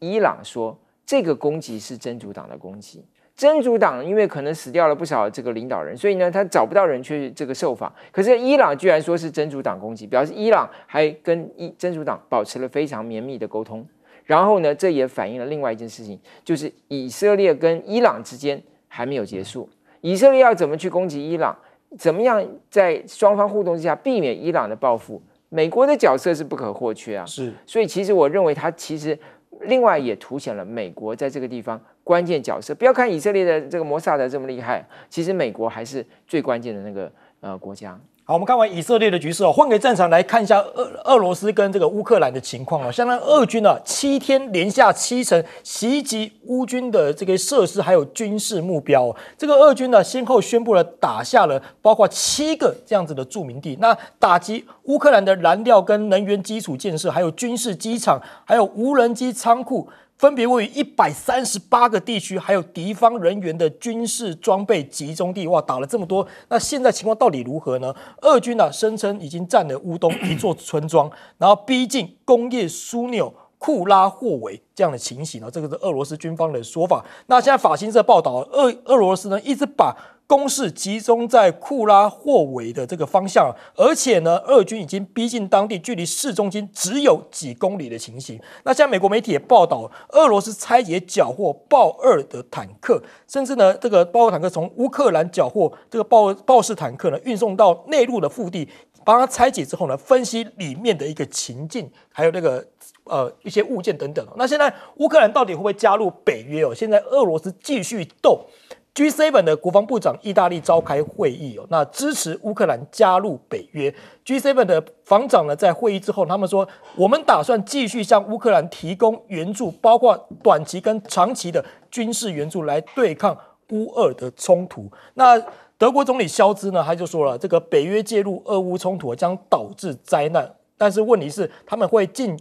伊朗说。这个攻击是真主党的攻击，真主党因为可能死掉了不少这个领导人，所以呢他找不到人去这个受访。可是伊朗居然说是真主党攻击，表示伊朗还跟伊真主党保持了非常绵密的沟通。然后呢，这也反映了另外一件事情，就是以色列跟伊朗之间还没有结束。以色列要怎么去攻击伊朗，怎么样在双方互动之下避免伊朗的报复？美国的角色是不可或缺啊。是，所以其实我认为他其实。另外也凸显了美国在这个地方关键角色。不要看以色列的这个摩萨德这么厉害，其实美国还是最关键的那个呃国家。好，我们看完以色列的局势哦，换个战场来看一下俄俄罗斯跟这个乌克兰的情况哦。相当俄军啊，七天连下七城，袭击乌军的这个设施还有军事目标。这个俄军呢，先后宣布了打下了包括七个这样子的著名地，那打击乌克兰的燃料跟能源基础建设，还有军事机场，还有无人机仓库。分别位于一百三十八个地区，还有敌方人员的军事装备集中地。哇，打了这么多，那现在情况到底如何呢？俄军呢声称已经占了乌东一座村庄，然后逼近工业枢纽库拉霍维，这样的情形呢？这个是俄罗斯军方的说法。那现在法新社报道，俄俄罗斯呢一直把。攻势集中在库拉霍维的这个方向，而且呢，俄军已经逼近当地，距离市中心只有几公里的情形。那现在美国媒体也报道，俄罗斯拆解缴获豹二的坦克，甚至呢，这个豹二坦克从乌克兰缴获这个豹豹式坦克呢，运送到内陆的腹地，把它拆解之后呢，分析里面的一个情境，还有那个呃一些物件等等。那现在乌克兰到底会不会加入北约？哦，现在俄罗斯继续斗。G7 的国防部长意大利召开会议哦，那支持乌克兰加入北约。G7 的防长呢，在会议之后，他们说，我们打算继续向乌克兰提供援助，包括短期跟长期的军事援助，来对抗乌俄的冲突。那德国总理肖兹呢，他就说了，这个北约介入俄乌冲突将导致灾难。但是问题是，他们会尽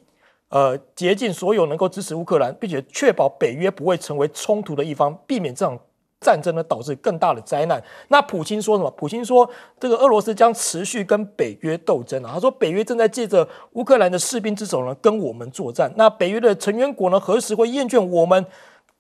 呃竭尽所有能够支持乌克兰，并且确保北约不会成为冲突的一方，避免这种。战争呢导致更大的灾难。那普京说什么？普京说，这个俄罗斯将持续跟北约斗争啊。他说，北约正在借着乌克兰的士兵之手呢跟我们作战。那北约的成员国呢何时会厌倦我们？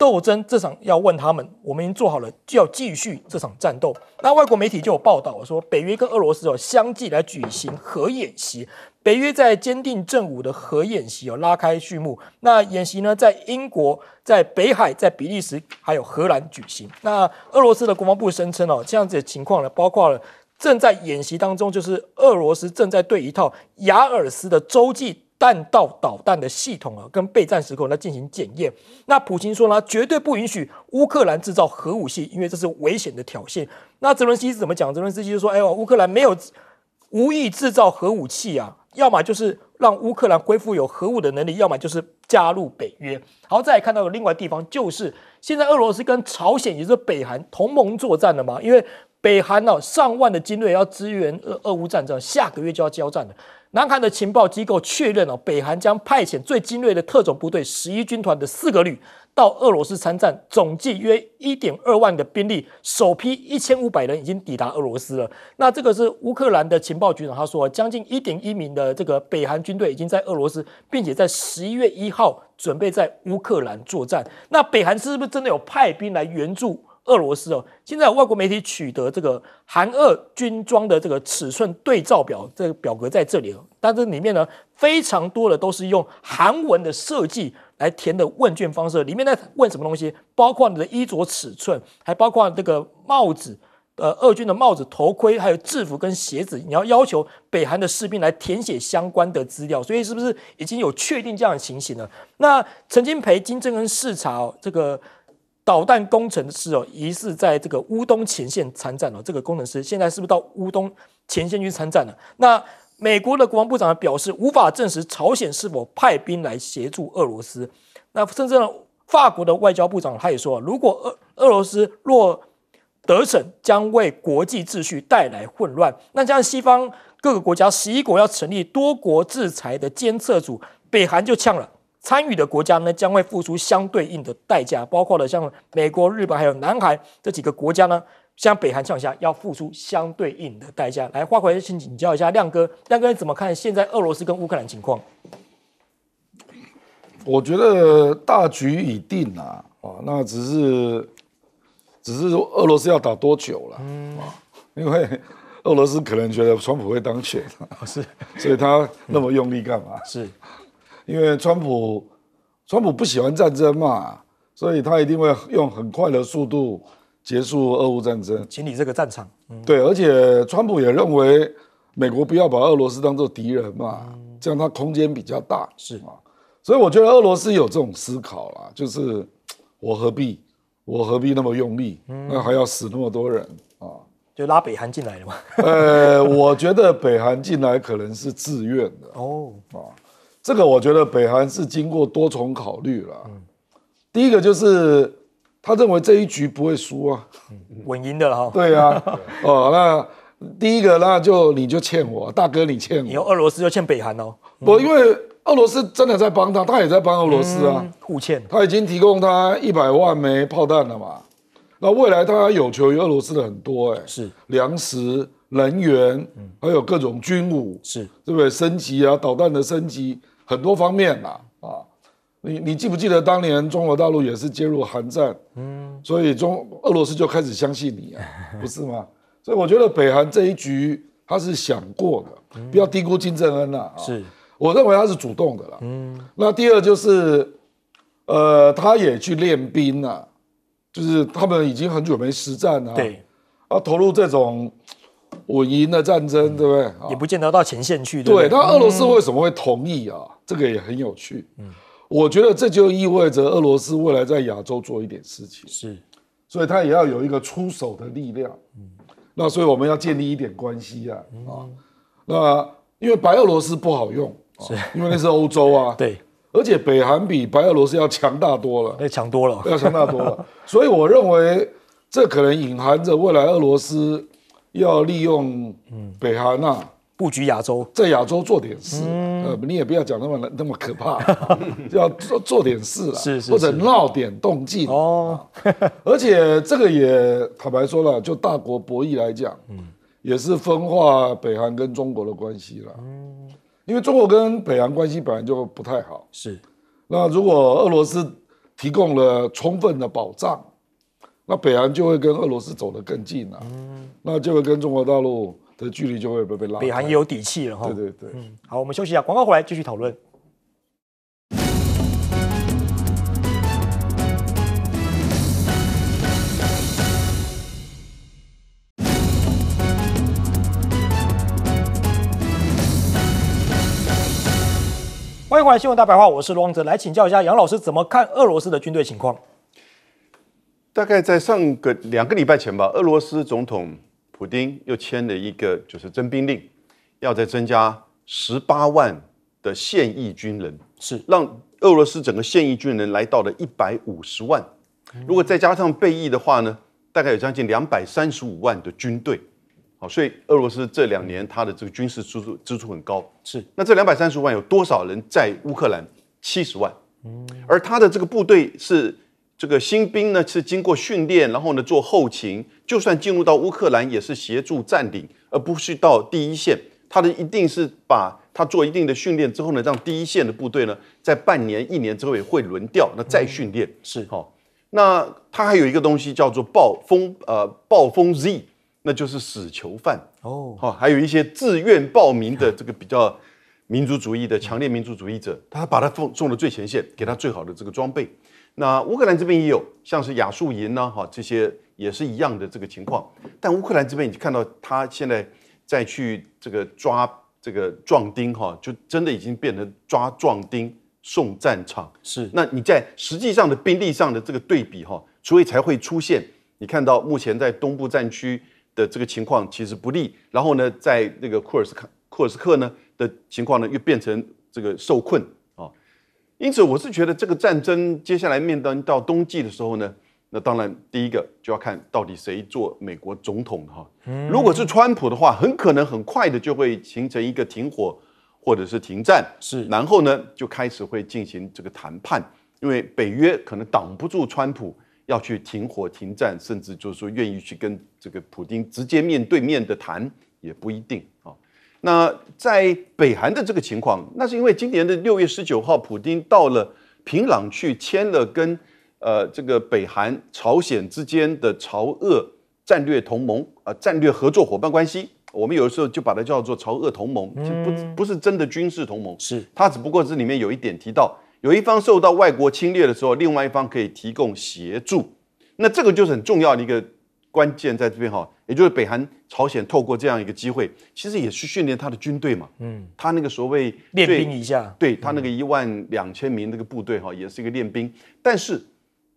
斗争这场要问他们，我们已经做好了，就要继续这场战斗。那外国媒体就有报道说，北约跟俄罗斯哦相继来举行核演习。北约在坚定正午的核演习哦拉开序幕。那演习呢在英国、在北海、在比利时还有荷兰举行。那俄罗斯的国防部声称哦，这样子的情况呢，包括了正在演习当中，就是俄罗斯正在对一套雅尔斯的洲际。弹道导弹的系统啊，跟备战时候呢进行检验。那普京说呢，绝对不允许乌克兰制造核武器，因为这是危险的挑衅。那泽伦斯基怎么讲？泽伦斯基就说：“哎呦，乌克兰没有无意制造核武器啊，要么就是让乌克兰恢复有核武的能力，要么就是加入北约。”好，再来看到有另外地方，就是现在俄罗斯跟朝鲜，也就是北韩同盟作战了嘛？因为。北韩哦，上万的精锐要支援俄俄乌战争，下个月就要交战了。南韩的情报机构确认哦，北韩将派遣最精锐的特种部队十一军团的四个旅到俄罗斯参战，总计约一点二万的兵力，首批一千五百人已经抵达俄罗斯了。那这个是乌克兰的情报局长他说，将近一点一名的这个北韩军队已经在俄罗斯，并且在十一月一号准备在乌克兰作战。那北韩是不是真的有派兵来援助？俄罗斯哦，现在外国媒体取得这个韩俄军装的这个尺寸对照表，这个表格在这里哦。但这里面呢，非常多的都是用韩文的设计来填的问卷方式。里面在问什么东西？包括你的衣着尺寸，还包括这个帽子，呃，俄军的帽子、头盔，还有制服跟鞋子，你要要求北韩的士兵来填写相关的资料。所以是不是已经有确定这样的情形了？那曾经陪金正恩视察这个。导弹工程师哦，疑似在这个乌东前线参战哦，这个工程师现在是不是到乌东前线去参战了？那美国的国防部长表示无法证实朝鲜是否派兵来协助俄罗斯。那甚至呢，法国的外交部长他也说，如果俄俄罗斯若得逞，将为国际秩序带来混乱。那这样西方各个国家十一国要成立多国制裁的监测组，北韩就呛了。参与的国家呢，将会付出相对应的代价，包括了像美国、日本还有南海这几个国家呢，像北韩这下要付出相对应的代价。来，花回来先请教一下亮哥，亮哥你怎么看现在俄罗斯跟乌克兰情况？我觉得大局已定啊，哦，那只是只是俄罗斯要打多久了啊？因为 [laughs] 俄罗斯可能觉得川普会当选，是，[laughs] 所以他那么用力干嘛？是。因为川普，川普不喜欢战争嘛，所以他一定会用很快的速度结束俄乌战争，清理这个战场。对，而且川普也认为，美国不要把俄罗斯当做敌人嘛，这样他空间比较大。是嘛？所以我觉得俄罗斯有这种思考啦，就是我何必，我何必那么用力，那还要死那么多人啊？就拉北韩进来嘛？呃，我觉得北韩进来可能是自愿的。[laughs] 哦，啊。这个我觉得北韩是经过多重考虑了。嗯，第一个就是他认为这一局不会输啊，稳赢的哈。对啊，哦，那第一个那就你就欠我大哥，你欠你。然后俄罗斯就欠北韩哦。不，因为俄罗斯真的在帮他，他也在帮俄罗斯啊，互欠。他已经提供他一百万枚炮弹了嘛。那未来他有求于俄罗斯的很多哎。是。粮食、能源，还有各种军武，是，对不对？升级啊，导弹的升级。很多方面呐，啊，你你记不记得当年中国大陆也是介入韩战，嗯，所以中俄罗斯就开始相信你啊，[laughs] 不是吗？所以我觉得北韩这一局他是想过的，不要低估金正恩了啊，是，我认为他是主动的了，嗯，那第二就是，呃，他也去练兵了，就是他们已经很久没实战了，对，啊，投入这种。我赢了战争，对不对？也不见得到前线去。对，那俄罗斯为什么会同意啊？这个也很有趣。嗯，我觉得这就意味着俄罗斯未来在亚洲做一点事情。是，所以他也要有一个出手的力量。嗯，那所以我们要建立一点关系啊。啊，那因为白俄罗斯不好用，是，因为那是欧洲啊。[laughs] 对，而且北韩比白俄罗斯要强大多了。那强多了，要强大多了。所以我认为这可能隐含着未来俄罗斯。要利用北韩啊，布局亚洲，在亚洲做点事，呃，你也不要讲那么那么可怕，[laughs] 要做做点事了，是是是，或者闹点动静哦。[laughs] 而且这个也坦白说了，就大国博弈来讲，嗯，也是分化北韩跟中国的关系了。嗯，因为中国跟北韩关系本来就不太好，是。那如果俄罗斯提供了充分的保障。那北韩就会跟俄罗斯走得更近了，那就会跟中国大陆的距离就会被被拉。北韩也有底气了哈。对对对，好，我们休息一下，广告回来继续讨论。欢迎回来《新闻大白话》，我是罗哲，来请教一下杨老师怎么看俄罗斯的军队情况。大概在上个两个礼拜前吧，俄罗斯总统普京又签了一个就是征兵令，要再增加十八万的现役军人，是让俄罗斯整个现役军人来到了一百五十万。如果再加上备役的话呢，大概有将近两百三十五万的军队。好，所以俄罗斯这两年他的这个军事支出支出很高。是，那这两百三十五万有多少人在乌克兰？七十万。嗯，而他的这个部队是。这个新兵呢是经过训练，然后呢做后勤，就算进入到乌克兰也是协助占领，而不是到第一线。他的一定是把他做一定的训练之后呢，让第一线的部队呢在半年、一年之后也会轮调，那再训练。是哈。那他还有一个东西叫做暴风，呃，暴风 Z，那就是死囚犯哦。好，还有一些自愿报名的这个比较民族主义的、强烈民族主义者，他把他送送到最前线，给他最好的这个装备。那乌克兰这边也有，像是亚速营呢，哈，这些也是一样的这个情况。但乌克兰这边你看到，他现在再去这个抓这个壮丁，哈，就真的已经变成抓壮丁送战场。是，那你在实际上的兵力上的这个对比，哈，所以才会出现你看到目前在东部战区的这个情况其实不利，然后呢，在那个库尔斯克，库尔斯克呢的情况呢又变成这个受困。因此，我是觉得这个战争接下来面临到冬季的时候呢，那当然第一个就要看到底谁做美国总统哈。如果是川普的话，很可能很快的就会形成一个停火或者是停战，是，然后呢就开始会进行这个谈判，因为北约可能挡不住川普要去停火停战，甚至就是说愿意去跟这个普京直接面对面的谈也不一定啊。那在北韩的这个情况，那是因为今年的六月十九号，普京到了平壤去签了跟呃这个北韩朝鲜之间的朝俄战略同盟啊战略合作伙伴关系，我们有的时候就把它叫做朝俄同盟，不不是真的军事同盟，是它只不过是里面有一点提到，有一方受到外国侵略的时候，另外一方可以提供协助，那这个就是很重要的一个。关键在这边哈，也就是北韩、朝鲜透过这样一个机会，其实也是训练他的军队嘛。嗯，他那个所谓练兵一下，对他那个一万两千名那个部队哈，也是一个练兵。但是，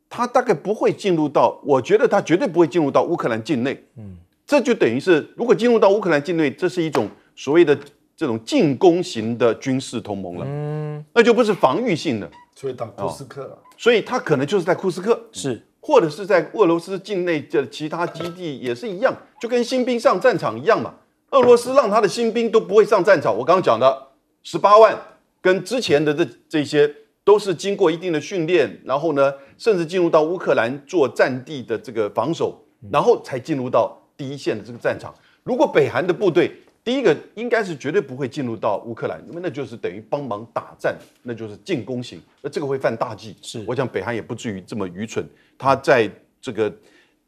他大概不会进入到，我觉得他绝对不会进入到乌克兰境内。嗯，这就等于是如果进入到乌克兰境内，这是一种所谓的这种进攻型的军事同盟了。嗯，那就不是防御性的，所以到库斯克了。所以他可能就是在库斯克。是。或者是在俄罗斯境内的其他基地也是一样，就跟新兵上战场一样嘛。俄罗斯让他的新兵都不会上战场。我刚刚讲的十八万，跟之前的这这些，都是经过一定的训练，然后呢，甚至进入到乌克兰做战地的这个防守，然后才进入到第一线的这个战场。如果北韩的部队，第一个应该是绝对不会进入到乌克兰，因为那就是等于帮忙打战，那就是进攻型，那这个会犯大忌。是，我想北韩也不至于这么愚蠢。他在这个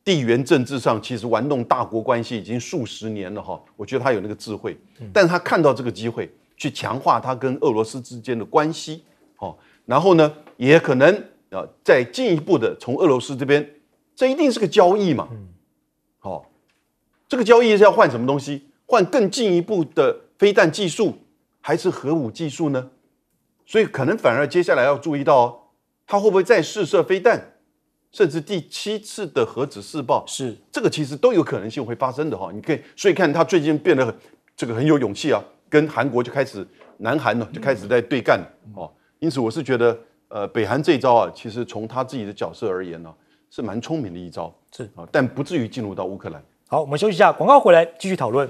地缘政治上，其实玩弄大国关系已经数十年了哈。我觉得他有那个智慧，但他看到这个机会，去强化他跟俄罗斯之间的关系，哦，然后呢，也可能啊，再进一步的从俄罗斯这边，这一定是个交易嘛。哦，好，这个交易是要换什么东西？换更进一步的飞弹技术还是核武技术呢？所以可能反而接下来要注意到，他会不会再试射飞弹，甚至第七次的核子试爆？是这个其实都有可能性会发生的哈。你可以所以看他最近变得很这个很有勇气啊，跟韩国就开始南韩呢就开始在对干哦。因此我是觉得呃北韩这一招啊，其实从他自己的角色而言呢，是蛮聪明的一招是啊，但不至于进入到乌克兰。好，我们休息一下，广告回来继续讨论。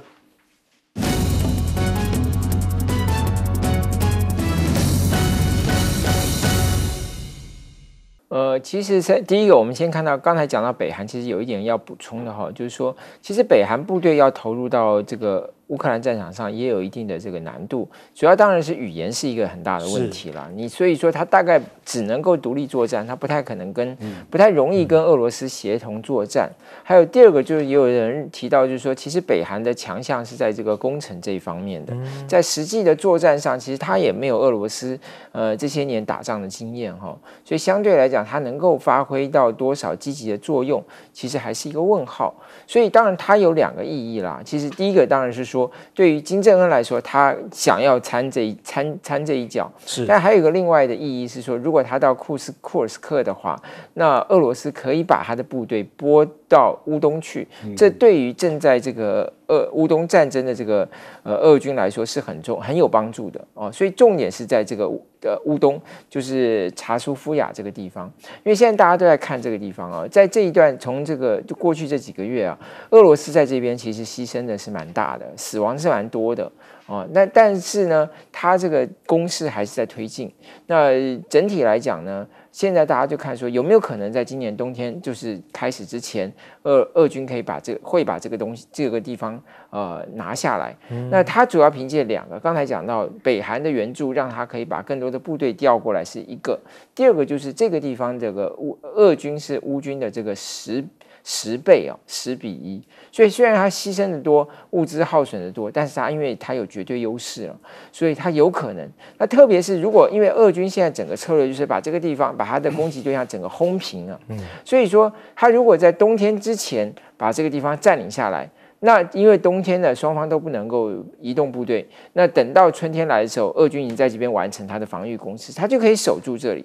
呃，其实，在第一个，我们先看到刚才讲到北韩，其实有一点要补充的哈，就是说，其实北韩部队要投入到这个。乌克兰战场上也有一定的这个难度，主要当然是语言是一个很大的问题了。你所以说他大概只能够独立作战，他不太可能跟不太容易跟俄罗斯协同作战。还有第二个就是，也有人提到，就是说其实北韩的强项是在这个工程这一方面的，在实际的作战上，其实他也没有俄罗斯呃这些年打仗的经验哈，所以相对来讲，他能够发挥到多少积极的作用，其实还是一个问号。所以当然它有两个意义啦，其实第一个当然是说。对于金正恩来说，他想要参这一参参这一脚，是。但还有一个另外的意义是说，如果他到库斯库尔斯克的话，那俄罗斯可以把他的部队拨到乌东去，这对于正在这个。俄乌东战争的这个呃俄军来说是很重很有帮助的啊，所以重点是在这个呃乌东，就是查苏夫雅这个地方，因为现在大家都在看这个地方啊，在这一段从这个就过去这几个月啊，俄罗斯在这边其实牺牲的是蛮大的，死亡是蛮多的啊，那但是呢，它这个攻势还是在推进，那整体来讲呢。现在大家就看说有没有可能在今年冬天就是开始之前，俄俄军可以把这个会把这个东西这个地方呃拿下来。那他主要凭借两个，刚才讲到北韩的援助，让他可以把更多的部队调过来是一个；第二个就是这个地方这个乌俄军是乌军的这个实十倍哦，十比一。所以虽然他牺牲的多，物资耗损的多，但是他因为他有绝对优势了，所以他有可能。那特别是如果因为俄军现在整个策略就是把这个地方把他的攻击对象整个轰平了，嗯，所以说他如果在冬天之前把这个地方占领下来，那因为冬天呢双方都不能够移动部队，那等到春天来的时候，俄军已经在这边完成他的防御工事，他就可以守住这里。